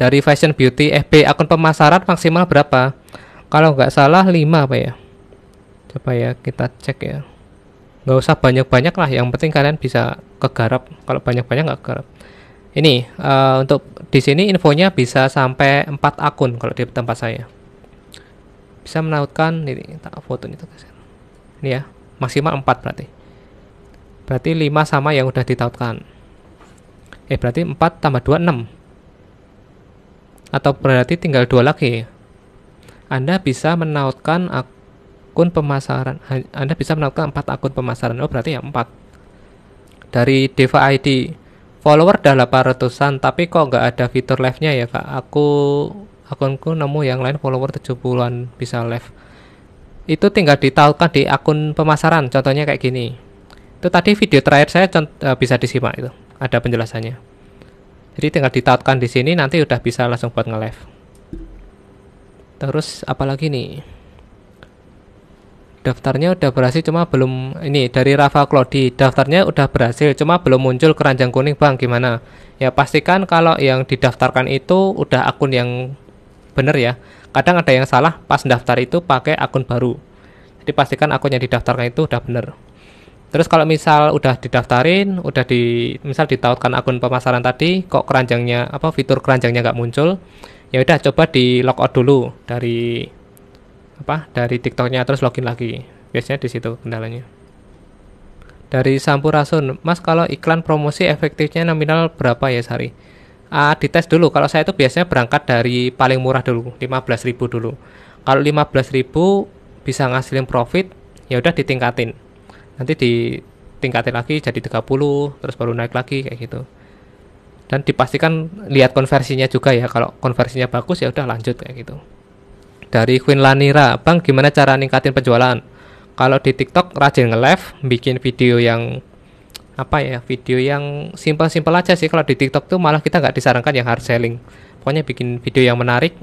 dari Fashion Beauty FB eh, akun pemasaran maksimal berapa kalau nggak salah 5 apa ya coba ya kita cek ya nggak usah banyak-banyak lah yang penting kalian bisa kegarap kalau banyak-banyak nggak kegarap garap ini uh, untuk di sini infonya bisa sampai 4 akun kalau di tempat saya bisa menautkan ini tak foto ini ini ya maksimal 4 berarti berarti 5 sama yang udah ditautkan eh berarti 4 tambah 2 6 atau berarti tinggal dua lagi Anda bisa menautkan akun pemasaran Anda bisa menautkan empat akun pemasaran oh berarti ya empat dari Deva ID follower dah 800an tapi kok nggak ada fitur live nya ya kak aku akunku nemu yang lain follower 70an bisa live itu tinggal ditautkan di akun pemasaran contohnya kayak gini itu tadi video terakhir saya eh, bisa disimak itu ada penjelasannya jadi tinggal ditautkan di sini nanti udah bisa langsung buat nge-live terus apalagi nih daftarnya udah berhasil cuma belum ini dari Rafa Klodi daftarnya udah berhasil cuma belum muncul keranjang kuning bang gimana ya pastikan kalau yang didaftarkan itu udah akun yang bener ya kadang ada yang salah pas daftar itu pakai akun baru jadi pastikan akun yang didaftarkan itu udah bener Terus kalau misal udah didaftarin, udah di misal ditautkan akun pemasaran tadi, kok keranjangnya apa fitur keranjangnya nggak muncul, ya udah coba di logout dulu dari apa dari TikToknya terus login lagi biasanya di situ kendalanya dari Sampurasun Mas kalau iklan promosi efektifnya nominal berapa ya sehari Ah dites dulu kalau saya itu biasanya berangkat dari paling murah dulu 15.000 dulu kalau 15.000 bisa ngasilin profit ya udah ditingkatin nanti ditingkatin lagi jadi 30 terus baru naik lagi kayak gitu dan dipastikan lihat konversinya juga ya kalau konversinya bagus ya udah lanjut kayak gitu dari Queen Lanira Bang gimana cara ningkatin penjualan kalau di TikTok rajin nge-live bikin video yang apa ya video yang simpel-simpel aja sih kalau di TikTok tuh malah kita nggak disarankan yang hard selling pokoknya bikin video yang menarik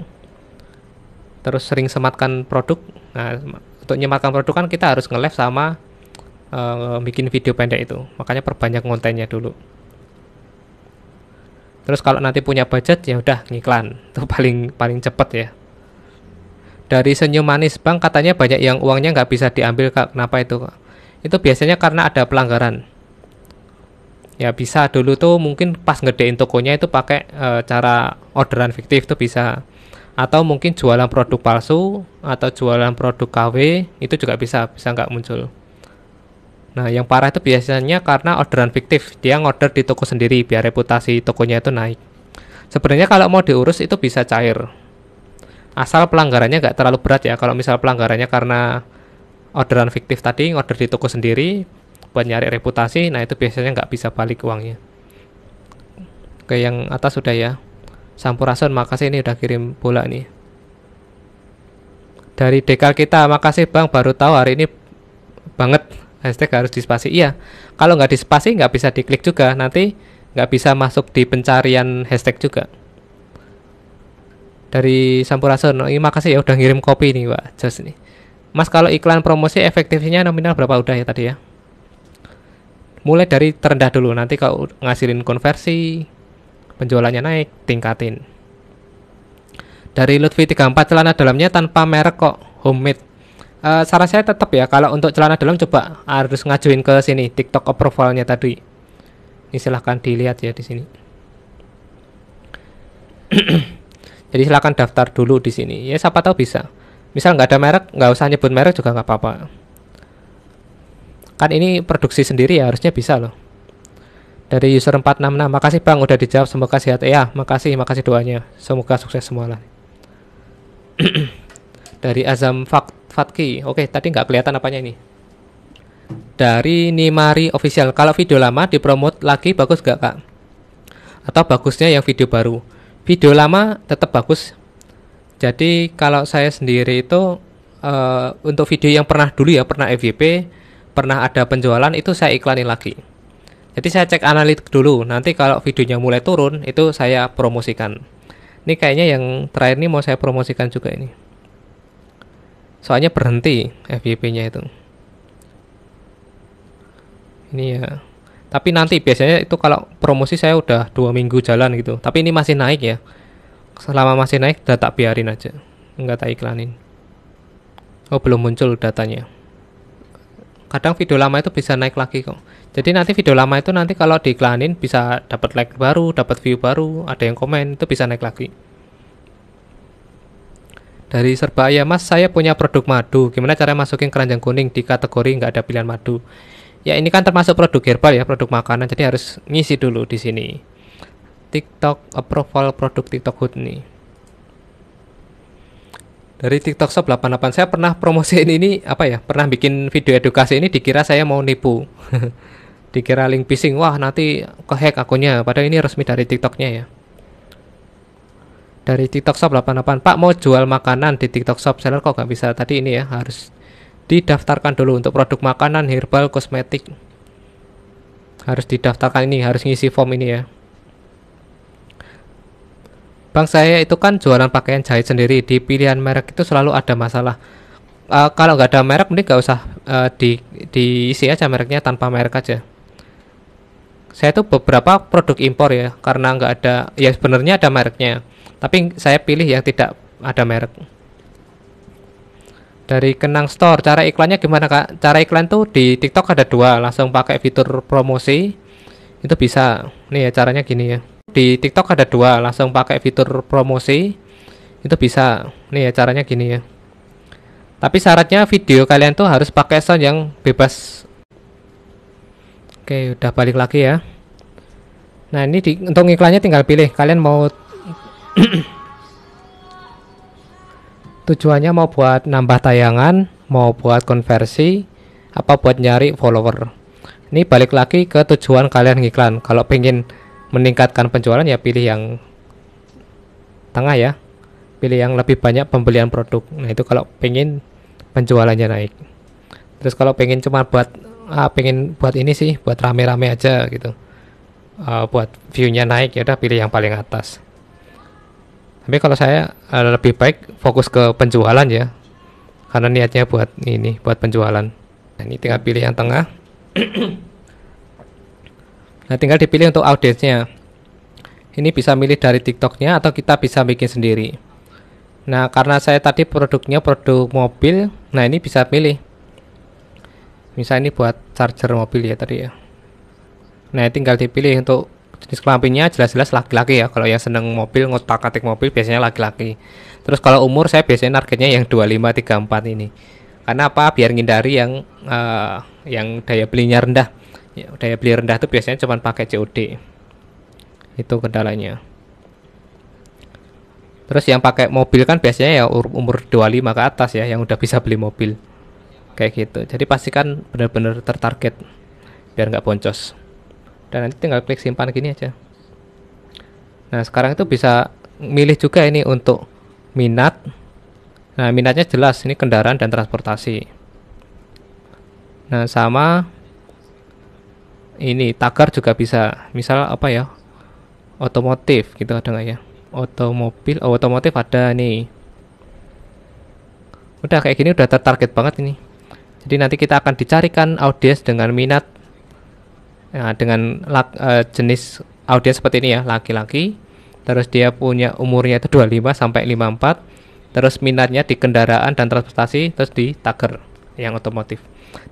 terus sering sematkan produk nah untuk nyematkan produk kan kita harus nge-live sama uh, bikin video pendek itu makanya perbanyak kontennya dulu terus kalau nanti punya budget ya udah ngiklan itu [LAUGHS] paling paling cepet ya dari senyum manis bang katanya banyak yang uangnya nggak bisa diambil kak. Kenapa itu kak? Itu biasanya karena ada pelanggaran. Ya bisa dulu tuh mungkin pas ngedein tokonya itu pakai e, cara orderan fiktif tuh bisa. Atau mungkin jualan produk palsu atau jualan produk KW itu juga bisa bisa nggak muncul. Nah, yang parah itu biasanya karena orderan fiktif. Dia ngorder di toko sendiri biar reputasi tokonya itu naik. Sebenarnya kalau mau diurus itu bisa cair asal pelanggarannya nggak terlalu berat ya kalau misal pelanggarannya karena orderan fiktif tadi order di toko sendiri buat nyari reputasi nah itu biasanya nggak bisa balik uangnya oke yang atas sudah ya Sampurasun makasih ini udah kirim bola nih dari Dekal kita makasih bang baru tahu hari ini banget hashtag harus dispasi iya kalau nggak dispasi nggak bisa diklik juga nanti nggak bisa masuk di pencarian hashtag juga dari Sampurasun. Ini makasih ya udah ngirim kopi nih Pak just nih. Mas kalau iklan promosi efektifnya nominal berapa udah ya tadi ya? Mulai dari terendah dulu nanti kalau ngasilin konversi penjualannya naik tingkatin. Dari Lutfi 34 celana dalamnya tanpa merek kok homemade. Uh, saran saya tetap ya kalau untuk celana dalam coba harus ngajuin ke sini TikTok approvalnya tadi. Ini silahkan dilihat ya di sini. [CLEARS THROAT] Jadi silakan daftar dulu di sini. Ya siapa tahu bisa. Misal nggak ada merek, nggak usah nyebut merek juga nggak apa-apa. Kan ini produksi sendiri ya harusnya bisa loh. Dari user 466, makasih Bang udah dijawab, semoga sehat. Ya, makasih, makasih doanya. Semoga sukses semua lah. [CLEARS THROAT] Dari Azam Fak Fatki, oke tadi nggak kelihatan apanya ini. Dari Nimari Official, kalau video lama dipromot lagi bagus nggak kak? Atau bagusnya yang video baru? video lama tetap bagus jadi kalau saya sendiri itu uh, untuk video yang pernah dulu ya pernah FYP pernah ada penjualan itu saya iklanin lagi jadi saya cek analitik dulu nanti kalau videonya mulai turun itu saya promosikan ini kayaknya yang terakhir ini mau saya promosikan juga ini soalnya berhenti FYP nya itu ini ya tapi nanti biasanya itu kalau promosi saya udah dua minggu jalan gitu tapi ini masih naik ya selama masih naik udah tak biarin aja nggak tak iklanin oh belum muncul datanya kadang video lama itu bisa naik lagi kok jadi nanti video lama itu nanti kalau diiklanin bisa dapat like baru dapat view baru ada yang komen itu bisa naik lagi dari serba Ayam mas saya punya produk madu gimana cara masukin keranjang kuning di kategori nggak ada pilihan madu ya ini kan termasuk produk herbal ya produk makanan jadi harus ngisi dulu di sini TikTok approval produk TikTok Hood nih dari TikTok Shop 88 saya pernah promosi ini apa ya pernah bikin video edukasi ini dikira saya mau nipu [LAUGHS] dikira link phishing wah nanti kehack akunnya padahal ini resmi dari TikToknya ya dari TikTok Shop 88 Pak mau jual makanan di TikTok Shop seller kok nggak bisa tadi ini ya harus didaftarkan dulu untuk produk makanan, herbal, kosmetik. Harus didaftarkan ini, harus ngisi form ini ya. Bang saya itu kan jualan pakaian jahit sendiri di pilihan merek itu selalu ada masalah. Uh, kalau nggak ada merek mending nggak usah uh, di diisi aja mereknya tanpa merek aja. Saya itu beberapa produk impor ya karena nggak ada ya sebenarnya ada mereknya tapi saya pilih yang tidak ada merek dari Kenang Store. Cara iklannya gimana kak? Cara iklan tuh di TikTok ada dua, langsung pakai fitur promosi itu bisa. Nih ya caranya gini ya. Di TikTok ada dua, langsung pakai fitur promosi itu bisa. Nih ya caranya gini ya. Tapi syaratnya video kalian tuh harus pakai sound yang bebas. Oke, udah balik lagi ya. Nah ini di, untuk iklannya tinggal pilih kalian mau [CLEARS THROAT] Tujuannya mau buat nambah tayangan, mau buat konversi, apa buat nyari follower. Ini balik lagi ke tujuan kalian iklan. Kalau pengen meningkatkan penjualan ya pilih yang tengah ya. Pilih yang lebih banyak pembelian produk. Nah itu kalau pengen penjualannya naik. Terus kalau pengen cuma buat ah, pengen buat ini sih, buat rame-rame aja gitu. Uh, buat viewnya naik ya udah pilih yang paling atas tapi kalau saya eh, lebih baik fokus ke penjualan ya karena niatnya buat ini buat penjualan nah, ini tinggal pilih yang tengah [CLEARS THROAT] nah tinggal dipilih untuk audiensnya ini bisa milih dari tiktoknya atau kita bisa bikin sendiri nah karena saya tadi produknya produk mobil nah ini bisa pilih misalnya ini buat charger mobil ya tadi ya nah tinggal dipilih untuk jenis kelaminnya jelas-jelas laki-laki ya kalau yang seneng mobil ngotak atik mobil biasanya laki-laki terus kalau umur saya biasanya targetnya yang 25 34 ini karena apa biar ngindari yang uh, yang daya belinya rendah ya, daya beli rendah itu biasanya cuma pakai COD itu kendalanya terus yang pakai mobil kan biasanya ya umur 25 ke atas ya yang udah bisa beli mobil kayak gitu jadi pastikan benar-benar tertarget biar nggak boncos dan nanti tinggal klik simpan gini aja nah sekarang itu bisa milih juga ini untuk minat nah minatnya jelas ini kendaraan dan transportasi nah sama ini tagar juga bisa misal apa ya otomotif gitu ada nggak ya otomobil oh, otomotif ada nih udah kayak gini udah tertarget banget ini jadi nanti kita akan dicarikan audiens dengan minat ya, dengan lak, uh, jenis audiens seperti ini ya laki-laki terus dia punya umurnya itu 25 sampai 54 terus minatnya di kendaraan dan transportasi terus di tagger yang otomotif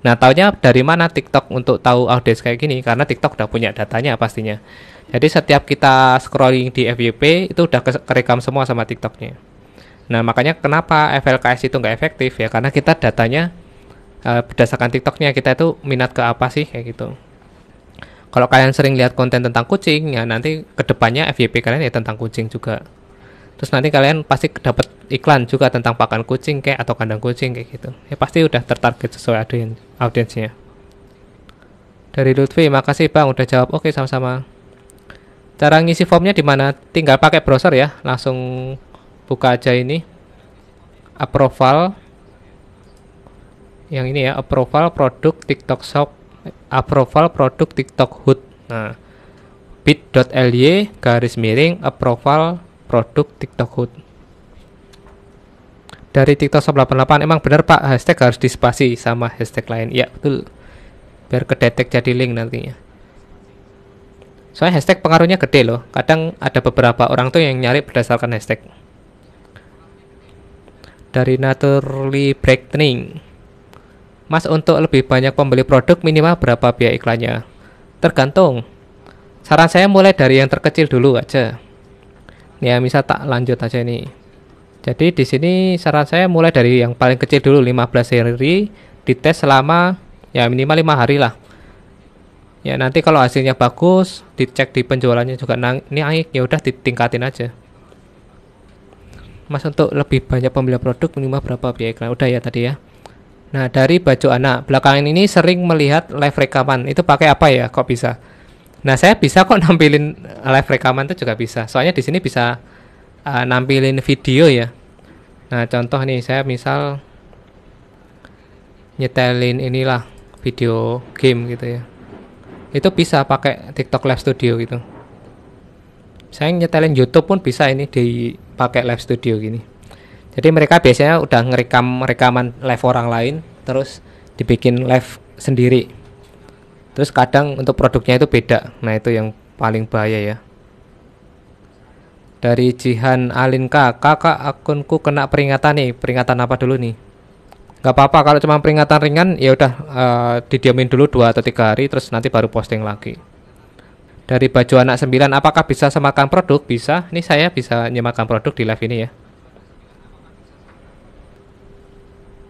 nah tahunya dari mana TikTok untuk tahu audiens kayak gini karena TikTok udah punya datanya pastinya jadi setiap kita scrolling di FYP itu udah kerekam semua sama TikToknya nah makanya kenapa FLKS itu nggak efektif ya karena kita datanya uh, berdasarkan TikToknya kita itu minat ke apa sih kayak gitu kalau kalian sering lihat konten tentang kucing ya nanti kedepannya FYP kalian ya tentang kucing juga terus nanti kalian pasti dapat iklan juga tentang pakan kucing kayak atau kandang kucing kayak gitu ya pasti udah tertarget sesuai audien audiensnya dari Lutfi makasih bang udah jawab oke sama-sama cara ngisi formnya di mana tinggal pakai browser ya langsung buka aja ini approval yang ini ya approval produk TikTok Shop approval produk TikTok Hood. Nah, bit.ly garis miring approval produk TikTok Hood. Dari TikTok 88 emang benar Pak, hashtag harus dispasi sama hashtag lain. Ya, betul. Biar kedetek jadi link nantinya. Soalnya hashtag pengaruhnya gede loh. Kadang ada beberapa orang tuh yang nyari berdasarkan hashtag. Dari Naturally Brightening Mas untuk lebih banyak pembeli produk minimal berapa biaya iklannya? Tergantung. Saran saya mulai dari yang terkecil dulu aja. Ya, misal tak lanjut aja ini. Jadi di sini saran saya mulai dari yang paling kecil dulu 15 seri, dites selama ya minimal 5 hari lah. Ya nanti kalau hasilnya bagus, dicek di penjualannya juga nang ini naik, ya udah ditingkatin aja. Mas untuk lebih banyak pembeli produk minimal berapa biaya iklan? Udah ya tadi ya. Nah, dari baju Anak. Belakangan ini sering melihat live rekaman. Itu pakai apa ya? Kok bisa? Nah, saya bisa kok [LAUGHS] nampilin eh, live rekaman itu juga bisa. Soalnya di sini bisa uh, nampilin video ya. Nah, contoh nih saya misal nyetelin inilah video game gitu ya. Itu bisa pakai TikTok Live Studio gitu. Saya nyetelin YouTube pun bisa ini pakai Live Studio gini jadi mereka biasanya udah ngerekam rekaman live orang lain terus dibikin live sendiri terus kadang untuk produknya itu beda nah itu yang paling bahaya ya dari Jihan Alinka kakak akunku kena peringatan nih peringatan apa dulu nih Gak apa-apa kalau cuma peringatan ringan ya udah uh, eh, didiamin dulu dua atau tiga hari terus nanti baru posting lagi dari baju anak 9 apakah bisa semakan produk bisa ini saya bisa nyemakan produk di live ini ya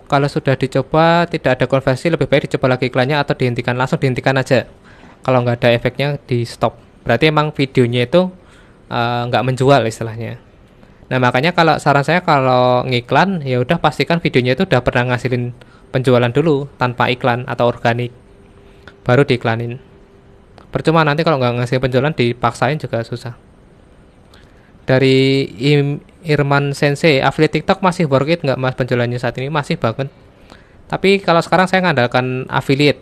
kalau sudah dicoba tidak ada konversi lebih baik dicoba lagi iklannya atau dihentikan langsung dihentikan aja kalau nggak ada efeknya di stop berarti emang videonya itu uh, nggak menjual istilahnya nah makanya kalau saran saya kalau ngiklan ya udah pastikan videonya itu udah pernah ngasilin penjualan dulu tanpa iklan atau organik baru diiklanin percuma nanti kalau nggak ngasih penjualan dipaksain juga susah dari Irman Sensei, affiliate TikTok masih worth it nggak mas penjualannya saat ini? Masih banget. Tapi kalau sekarang saya ngandalkan affiliate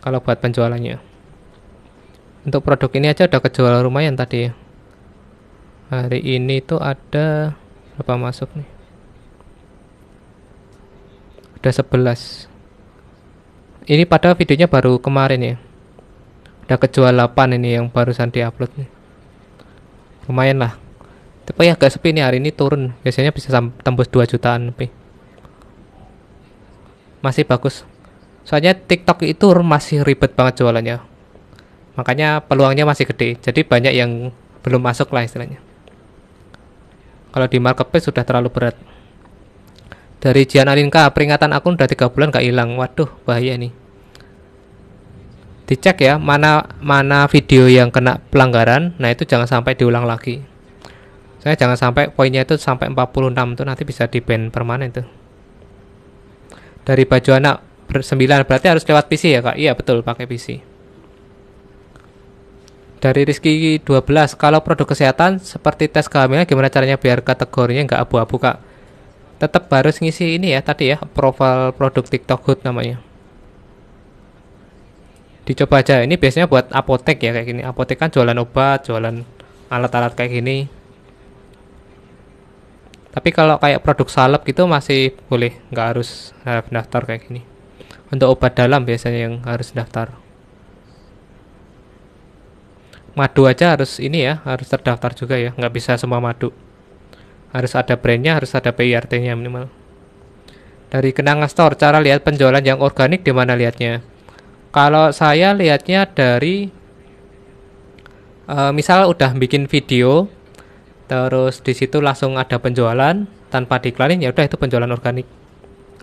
kalau buat penjualannya. Untuk produk ini aja udah kejual lumayan tadi. Hari ini tuh ada berapa masuk nih? Udah 11. Ini pada videonya baru kemarin ya. Udah kejual 8 ini yang barusan diupload nih. Lumayan lah tapi ya agak sepi nih hari ini turun biasanya bisa tembus 2 jutaan lebih masih bagus soalnya TikTok itu masih ribet banget jualannya makanya peluangnya masih gede jadi banyak yang belum masuk lah istilahnya kalau di marketplace sudah terlalu berat dari Jian Alinka peringatan akun udah tiga bulan gak hilang waduh bahaya nih dicek ya mana mana video yang kena pelanggaran nah itu jangan sampai diulang lagi saya jangan sampai poinnya itu sampai 46 tuh nanti bisa di band permanen tuh dari baju anak 9 berarti harus lewat PC ya kak iya betul pakai PC dari Rizky 12 kalau produk kesehatan seperti tes kehamilan gimana caranya biar kategorinya nggak abu-abu kak tetap harus ngisi ini ya tadi ya profile produk TikTok Good namanya dicoba aja ini biasanya buat apotek ya kayak gini apotek kan jualan obat jualan alat-alat kayak gini tapi kalau kayak produk salep gitu masih boleh, nggak harus eh, daftar kayak gini. Untuk obat dalam biasanya yang harus daftar. Madu aja harus ini ya, harus terdaftar juga ya, nggak bisa semua madu. Harus ada brandnya, harus ada PIRT-nya minimal. Dari kenangan Store, cara lihat penjualan yang organik di mana lihatnya? Kalau saya lihatnya dari, uh, misal udah bikin video, terus di situ langsung ada penjualan tanpa diiklanin ya udah itu penjualan organik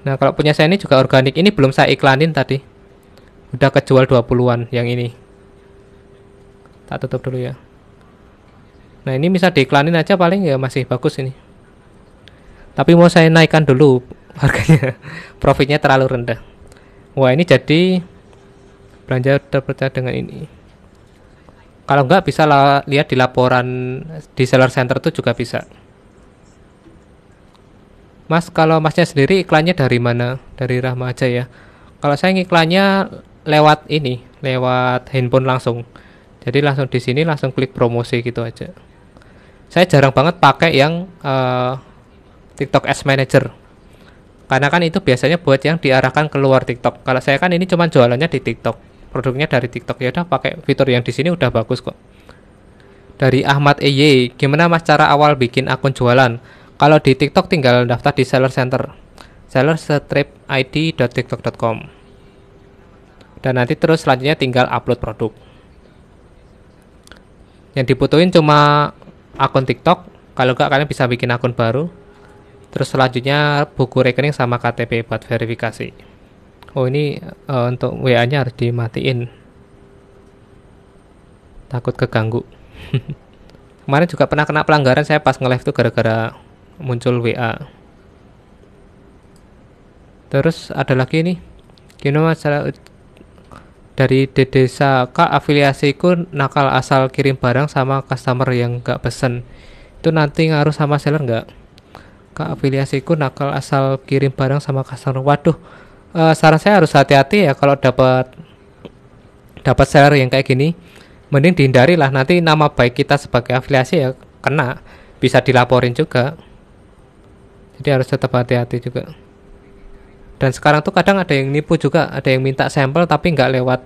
nah kalau punya saya ini juga organik ini belum saya iklanin tadi udah kejual 20-an yang ini tak tutup dulu ya nah ini bisa diiklanin aja paling ya masih bagus ini tapi mau saya naikkan dulu [LAUGHS] harganya profitnya terlalu rendah wah ini jadi belanja terpercaya dengan ini kalau enggak bisa la- lihat di laporan di seller center itu juga bisa. Mas, kalau masnya sendiri iklannya dari mana? Dari Rahma aja ya. Kalau saya iklannya lewat ini, lewat handphone langsung. Jadi langsung di sini langsung klik promosi gitu aja. Saya jarang banget pakai yang uh, TikTok Ads Manager. Karena kan itu biasanya buat yang diarahkan keluar TikTok. Kalau saya kan ini cuma jualannya di TikTok produknya dari TikTok ya udah pakai fitur yang di sini udah bagus kok dari Ahmad EY gimana mas cara awal bikin akun jualan kalau di TikTok tinggal daftar di seller center seller strip id.tiktok.com dan nanti terus selanjutnya tinggal upload produk yang dibutuhin cuma akun TikTok kalau nggak kalian bisa bikin akun baru terus selanjutnya buku rekening sama KTP buat verifikasi oh ini uh, untuk WA-nya harus dimatiin takut keganggu [LAUGHS] kemarin juga pernah kena pelanggaran saya pas nge-live tuh gara-gara muncul WA terus ada lagi nih gimana masalah dari Dedesa desa afiliasi afiliasiku nakal asal kirim barang sama customer yang gak pesen itu nanti ngaruh sama seller nggak Kak afiliasiku nakal asal kirim barang sama customer waduh uh, saran saya harus hati-hati ya kalau dapat dapat seller yang kayak gini mending dihindari lah nanti nama baik kita sebagai afiliasi ya kena bisa dilaporin juga jadi harus tetap hati-hati juga dan sekarang tuh kadang ada yang nipu juga ada yang minta sampel tapi nggak lewat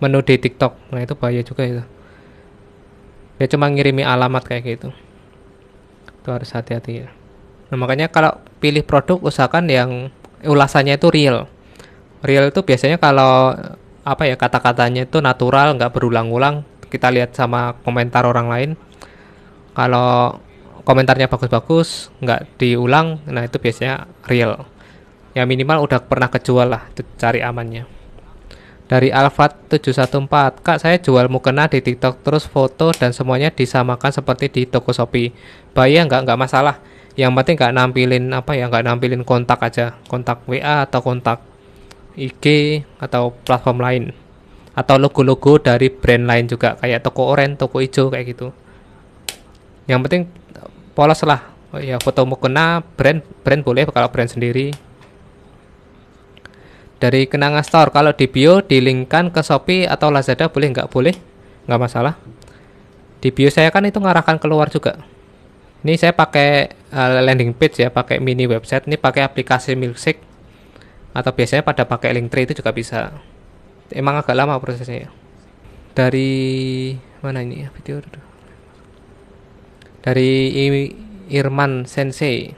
menu di tiktok nah itu bahaya juga itu dia cuma ngirimi alamat kayak gitu itu harus hati-hati ya nah makanya kalau pilih produk usahakan yang ulasannya itu real real itu biasanya kalau apa ya kata-katanya itu natural nggak berulang-ulang kita lihat sama komentar orang lain kalau komentarnya bagus-bagus nggak diulang nah itu biasanya real ya minimal udah pernah kejual lah cari amannya dari Alfat 714 Kak saya jual mukena di TikTok terus foto dan semuanya disamakan seperti di toko Shopee bayar nggak nggak masalah yang penting nggak nampilin apa ya nggak nampilin kontak aja kontak WA atau kontak IG atau platform lain atau logo-logo dari brand lain juga kayak toko oren toko hijau kayak gitu. Yang penting polos lah. Oh, ya foto mukena brand brand boleh kalau brand sendiri. Dari kenangan Store kalau di bio di linkkan ke Shopee atau Lazada boleh nggak boleh? Nggak masalah. Di bio saya kan itu ngarahkan keluar juga. Ini saya pakai uh, landing page ya, pakai mini website. Ini pakai aplikasi Milkshake atau biasanya pada pakai link tray itu juga bisa emang agak lama prosesnya ya. dari mana ini ya video dari Irman Sensei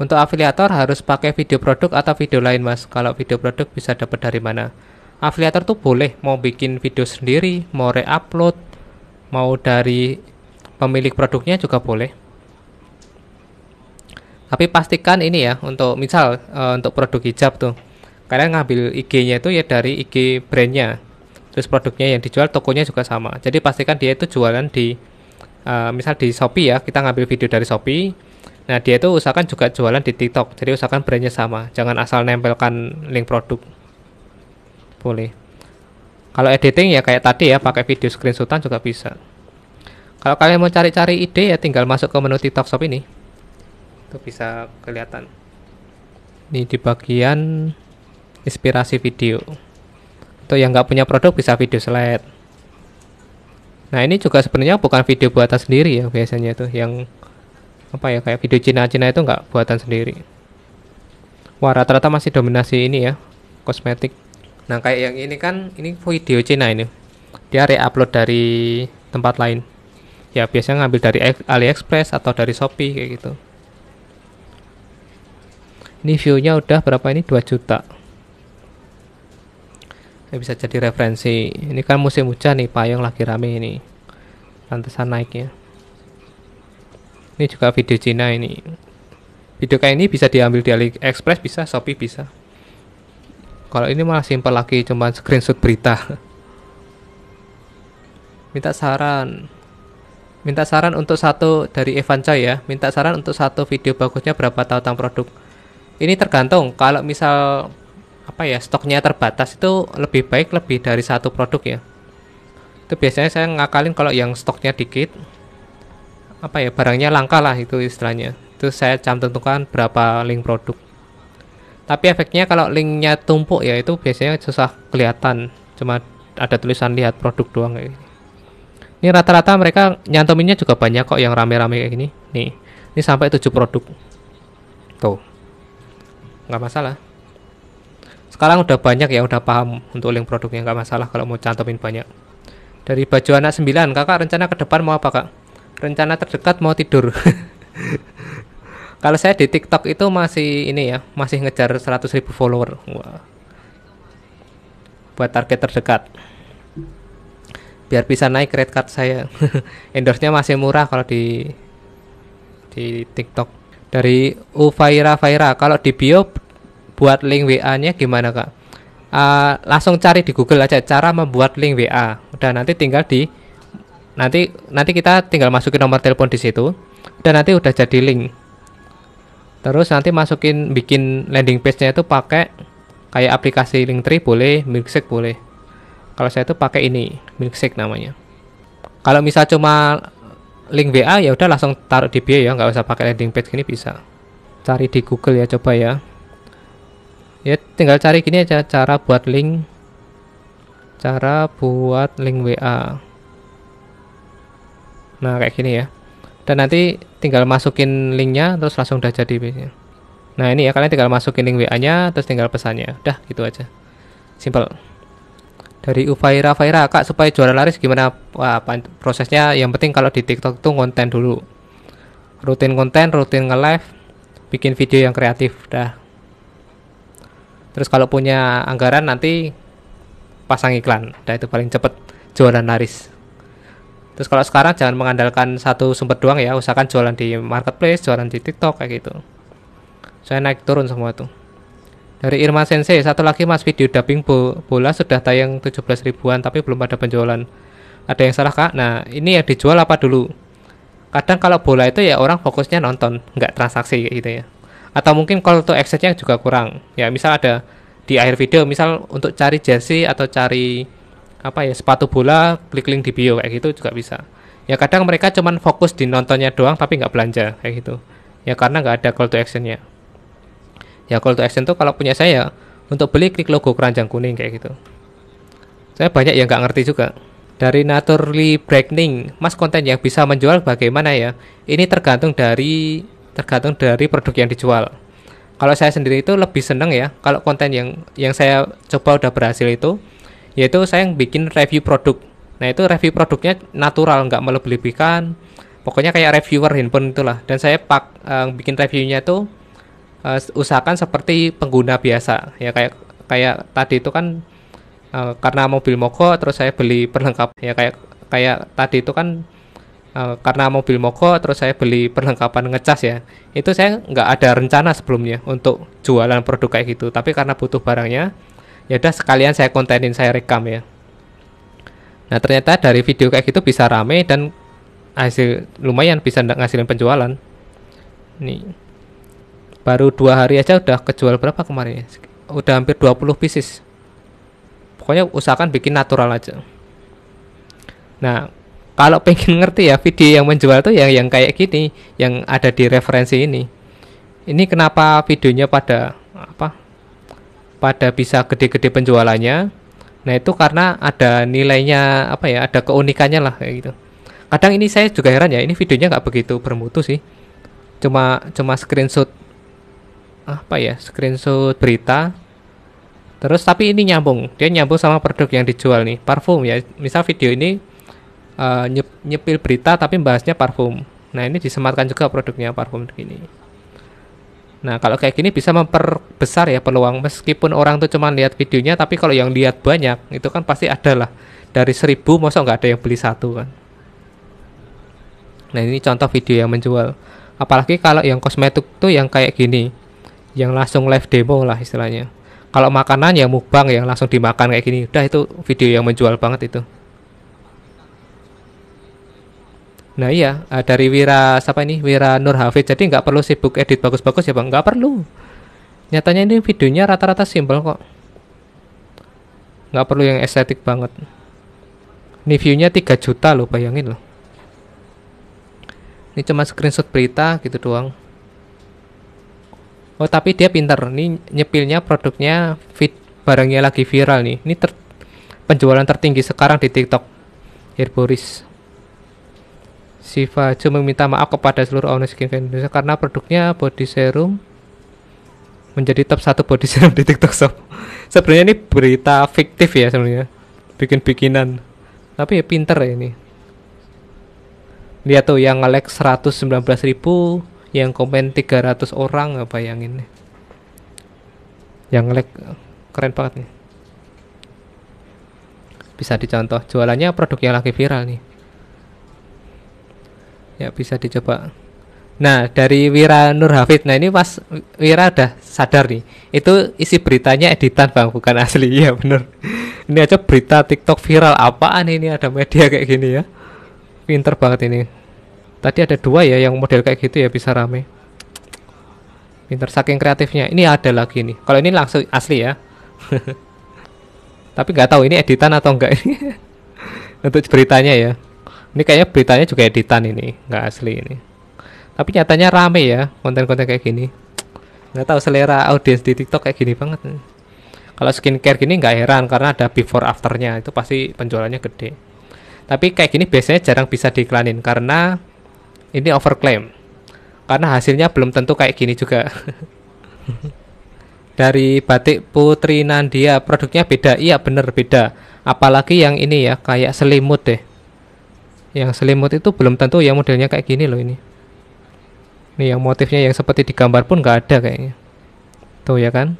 untuk afiliator harus pakai video produk atau video lain mas kalau video produk bisa dapat dari mana afiliator tuh boleh mau bikin video sendiri mau re-upload mau dari pemilik produknya juga boleh tapi pastikan ini ya untuk misal uh, untuk produk hijab tuh kalian ngambil IG-nya itu ya dari IG brandnya terus produknya yang dijual tokonya juga sama jadi pastikan dia itu jualan di uh, misal di Shopee ya kita ngambil video dari Shopee nah dia itu usahakan juga jualan di TikTok jadi usahakan brandnya sama jangan asal nempelkan link produk boleh kalau editing ya kayak tadi ya pakai video screenshotan juga bisa kalau kalian mau cari-cari ide ya tinggal masuk ke menu TikTok Shop ini itu bisa kelihatan ini di bagian inspirasi video untuk yang nggak punya produk bisa video slide nah ini juga sebenarnya bukan video buatan sendiri ya biasanya itu yang apa ya kayak video Cina-Cina itu nggak buatan sendiri wah rata-rata masih dominasi ini ya kosmetik nah kayak yang ini kan ini video Cina ini dia upload dari tempat lain ya biasanya ngambil dari AliExpress atau dari Shopee kayak gitu ini view-nya udah berapa ini 2 juta ini bisa jadi referensi ini kan musim hujan nih payung lagi rame ini lantasan naiknya ini juga video Cina ini video kayak ini bisa diambil di AliExpress bisa Shopee bisa kalau ini malah simpel lagi cuman screenshot berita [LAUGHS] minta saran minta saran untuk satu dari Evan Choi ya minta saran untuk satu video bagusnya berapa tahu tentang produk ini tergantung kalau misal apa ya stoknya terbatas itu lebih baik lebih dari satu produk ya itu biasanya saya ngakalin kalau yang stoknya dikit apa ya barangnya langka lah itu istilahnya itu saya cam tentukan berapa link produk tapi efeknya kalau linknya tumpuk ya itu biasanya susah kelihatan cuma ada tulisan lihat produk doang kayak gini. ini rata-rata mereka nyantuminnya juga banyak kok yang rame-rame kayak gini nih ini sampai 7 produk tuh nggak masalah sekarang udah banyak ya udah paham untuk link produknya nggak masalah kalau mau cantumin banyak dari baju anak 9 kakak rencana ke depan mau apa kak rencana terdekat mau tidur [LAUGHS] kalau saya di TikTok itu masih ini ya masih ngejar 100 ribu follower Wah. buat target terdekat biar bisa naik red card saya [LAUGHS] endorse-nya masih murah kalau di di TikTok dari Ufaira Faira. Kalau di bio buat link WA-nya gimana kak? Uh, langsung cari di Google aja cara membuat link WA. Udah nanti tinggal di nanti nanti kita tinggal masukin nomor telepon di situ dan nanti udah jadi link. Terus nanti masukin bikin landing page-nya itu pakai kayak aplikasi Linktree boleh, Milkshake boleh. Kalau saya itu pakai ini, Milkshake namanya. Kalau misal cuma link WA ya udah langsung taruh di bio ya nggak usah pakai landing page gini bisa cari di Google ya coba ya ya tinggal cari gini aja cara buat link cara buat link WA nah kayak gini ya dan nanti tinggal masukin linknya terus langsung udah jadi biasanya nah ini ya kalian tinggal masukin link WA nya terus tinggal pesannya udah gitu aja simple dari Ufaira Faira kak supaya jualan laris gimana Wah, prosesnya yang penting kalau di TikTok tuh konten dulu rutin konten rutin nge live bikin video yang kreatif dah terus kalau punya anggaran nanti pasang iklan dah itu paling cepet jualan laris terus kalau sekarang jangan mengandalkan satu sumber doang ya usahakan jualan di marketplace jualan di TikTok kayak gitu saya naik turun semua tuh dari Irma Sensei, satu lagi mas video dubbing bola sudah tayang 17 ribuan tapi belum ada penjualan. Ada yang salah kak? Nah ini yang dijual apa dulu? Kadang kalau bola itu ya orang fokusnya nonton, nggak transaksi gitu ya. Atau mungkin kalau to actionnya juga kurang. Ya misal ada di akhir video, misal untuk cari jersey atau cari apa ya sepatu bola, klik link di bio kayak gitu juga bisa. Ya kadang mereka cuman fokus di nontonnya doang tapi nggak belanja kayak gitu. Ya karena nggak ada call to actionnya ya call to action tuh kalau punya saya untuk beli klik logo keranjang kuning kayak gitu saya banyak yang nggak ngerti juga dari Naturally Brightening mas konten yang bisa menjual bagaimana ya ini tergantung dari tergantung dari produk yang dijual kalau saya sendiri itu lebih seneng ya kalau konten yang yang saya coba udah berhasil itu yaitu saya yang bikin review produk nah itu review produknya natural nggak melebih-lebihkan pokoknya kayak reviewer handphone itulah dan saya pak uh, bikin reviewnya tuh uh, usahakan seperti pengguna biasa ya kayak kayak tadi itu kan uh, karena mobil mogok terus saya beli perlengkap ya kayak kayak tadi itu kan uh, karena mobil mogok terus saya beli perlengkapan ngecas ya itu saya nggak ada rencana sebelumnya untuk jualan produk kayak gitu tapi karena butuh barangnya ya udah sekalian saya kontenin saya rekam ya Nah ternyata dari video kayak gitu bisa rame dan hasil lumayan bisa ngasilin penjualan. Nih baru dua hari aja udah kejual berapa kemarin ya? udah hampir 20 pieces pokoknya usahakan bikin natural aja nah kalau [LAUGHS] pengen ngerti ya video yang menjual tuh yang yang kayak gini yang ada di referensi ini ini kenapa videonya pada apa pada bisa gede-gede penjualannya nah itu karena ada nilainya apa ya ada keunikannya lah kayak gitu kadang ini saya juga heran ya ini videonya nggak begitu bermutu sih cuma cuma screenshot apa ya screenshot berita terus tapi ini nyambung dia nyambung sama produk yang dijual nih parfum ya misal video ini uh, nyep, nyepil berita tapi bahasnya parfum nah ini disematkan juga produknya parfum begini nah kalau kayak gini bisa memperbesar ya peluang meskipun orang tuh cuma lihat videonya tapi kalau yang lihat banyak itu kan pasti ada lah dari seribu masa nggak ada yang beli satu kan nah ini contoh video yang menjual apalagi kalau yang kosmetik tuh yang kayak gini yang langsung live demo lah istilahnya kalau makanan ya mukbang yang langsung dimakan kayak gini udah itu video yang menjual banget itu nah iya dari Wira siapa ini Wira Nur Hafid jadi nggak perlu sibuk edit bagus-bagus ya bang nggak perlu nyatanya ini videonya rata-rata simpel kok nggak perlu yang estetik banget ini viewnya 3 juta loh bayangin loh ini cuma screenshot berita gitu doang oh tapi dia pintar nih nyepilnya produknya fit barangnya lagi viral nih ini ter penjualan tertinggi sekarang di TikTok Herboris Siva cuma meminta maaf kepada seluruh owner skin Indonesia karena produknya body serum menjadi top satu body serum di TikTok Shop. sebenarnya ini berita fiktif ya sebenarnya, bikin-bikinan. Tapi ya pinter ya ini. Lihat tuh yang nge-lag 119 yang komen 300 orang apa yang ini, yang like keren banget nih bisa dicontoh jualannya produk yang lagi viral nih ya bisa dicoba nah dari Wira Nur Hafid nah ini pas Wira udah sadar nih itu isi beritanya editan bang bukan asli [LAUGHS] ya bener ini aja berita TikTok viral apaan ini ada media kayak gini ya pinter banget ini Tadi ada dua ya yang model kayak gitu ya bisa rame. Pinter saking kreatifnya. Ini ada lagi nih. Kalau ini langsung asli ya. [LAUGHS] Tapi nggak tahu ini editan atau enggak ini. [LAUGHS] Untuk beritanya ya. Ini kayaknya beritanya juga editan ini, nggak asli ini. Tapi nyatanya rame ya konten-konten kayak gini. Nggak tahu selera audiens di TikTok kayak gini banget. Kalau skincare gini nggak heran karena ada before afternya itu pasti penjualannya gede. Tapi kayak gini biasanya jarang bisa diiklanin karena ini overclaim karena hasilnya belum tentu kayak gini juga [LAUGHS] dari batik Putri Nandia produknya beda iya bener beda apalagi yang ini ya kayak selimut deh yang selimut itu belum tentu yang modelnya kayak gini loh ini ini yang motifnya yang seperti digambar pun nggak ada kayaknya tuh ya kan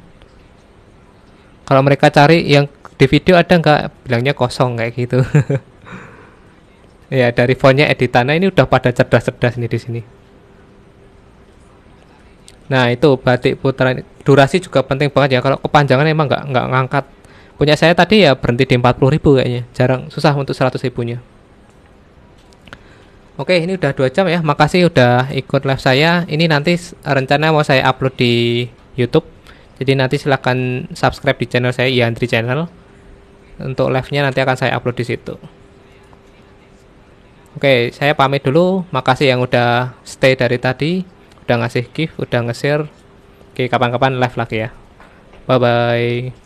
kalau mereka cari yang di video ada nggak bilangnya kosong kayak gitu [LAUGHS] Ya dari fontnya editannya ini udah pada cerdas-cerdas ini di sini. Nah, itu batik putaran durasi juga penting banget ya. Kalau kepanjangan emang nggak nggak ngangkat. Punya saya tadi ya berhenti di puluh ribu kayaknya. Jarang susah untuk seratus ribunya. Oke, ini udah dua jam ya. Makasih udah ikut live saya. Ini nanti rencana mau saya upload di YouTube. Jadi nanti silahkan subscribe di channel saya Yandri Channel. Untuk live-nya nanti akan saya upload di situ. Oke, saya pamit dulu. Makasih yang udah stay dari tadi, udah ngasih gift, udah nge-share. Oke, kapan-kapan live lagi ya. Bye bye.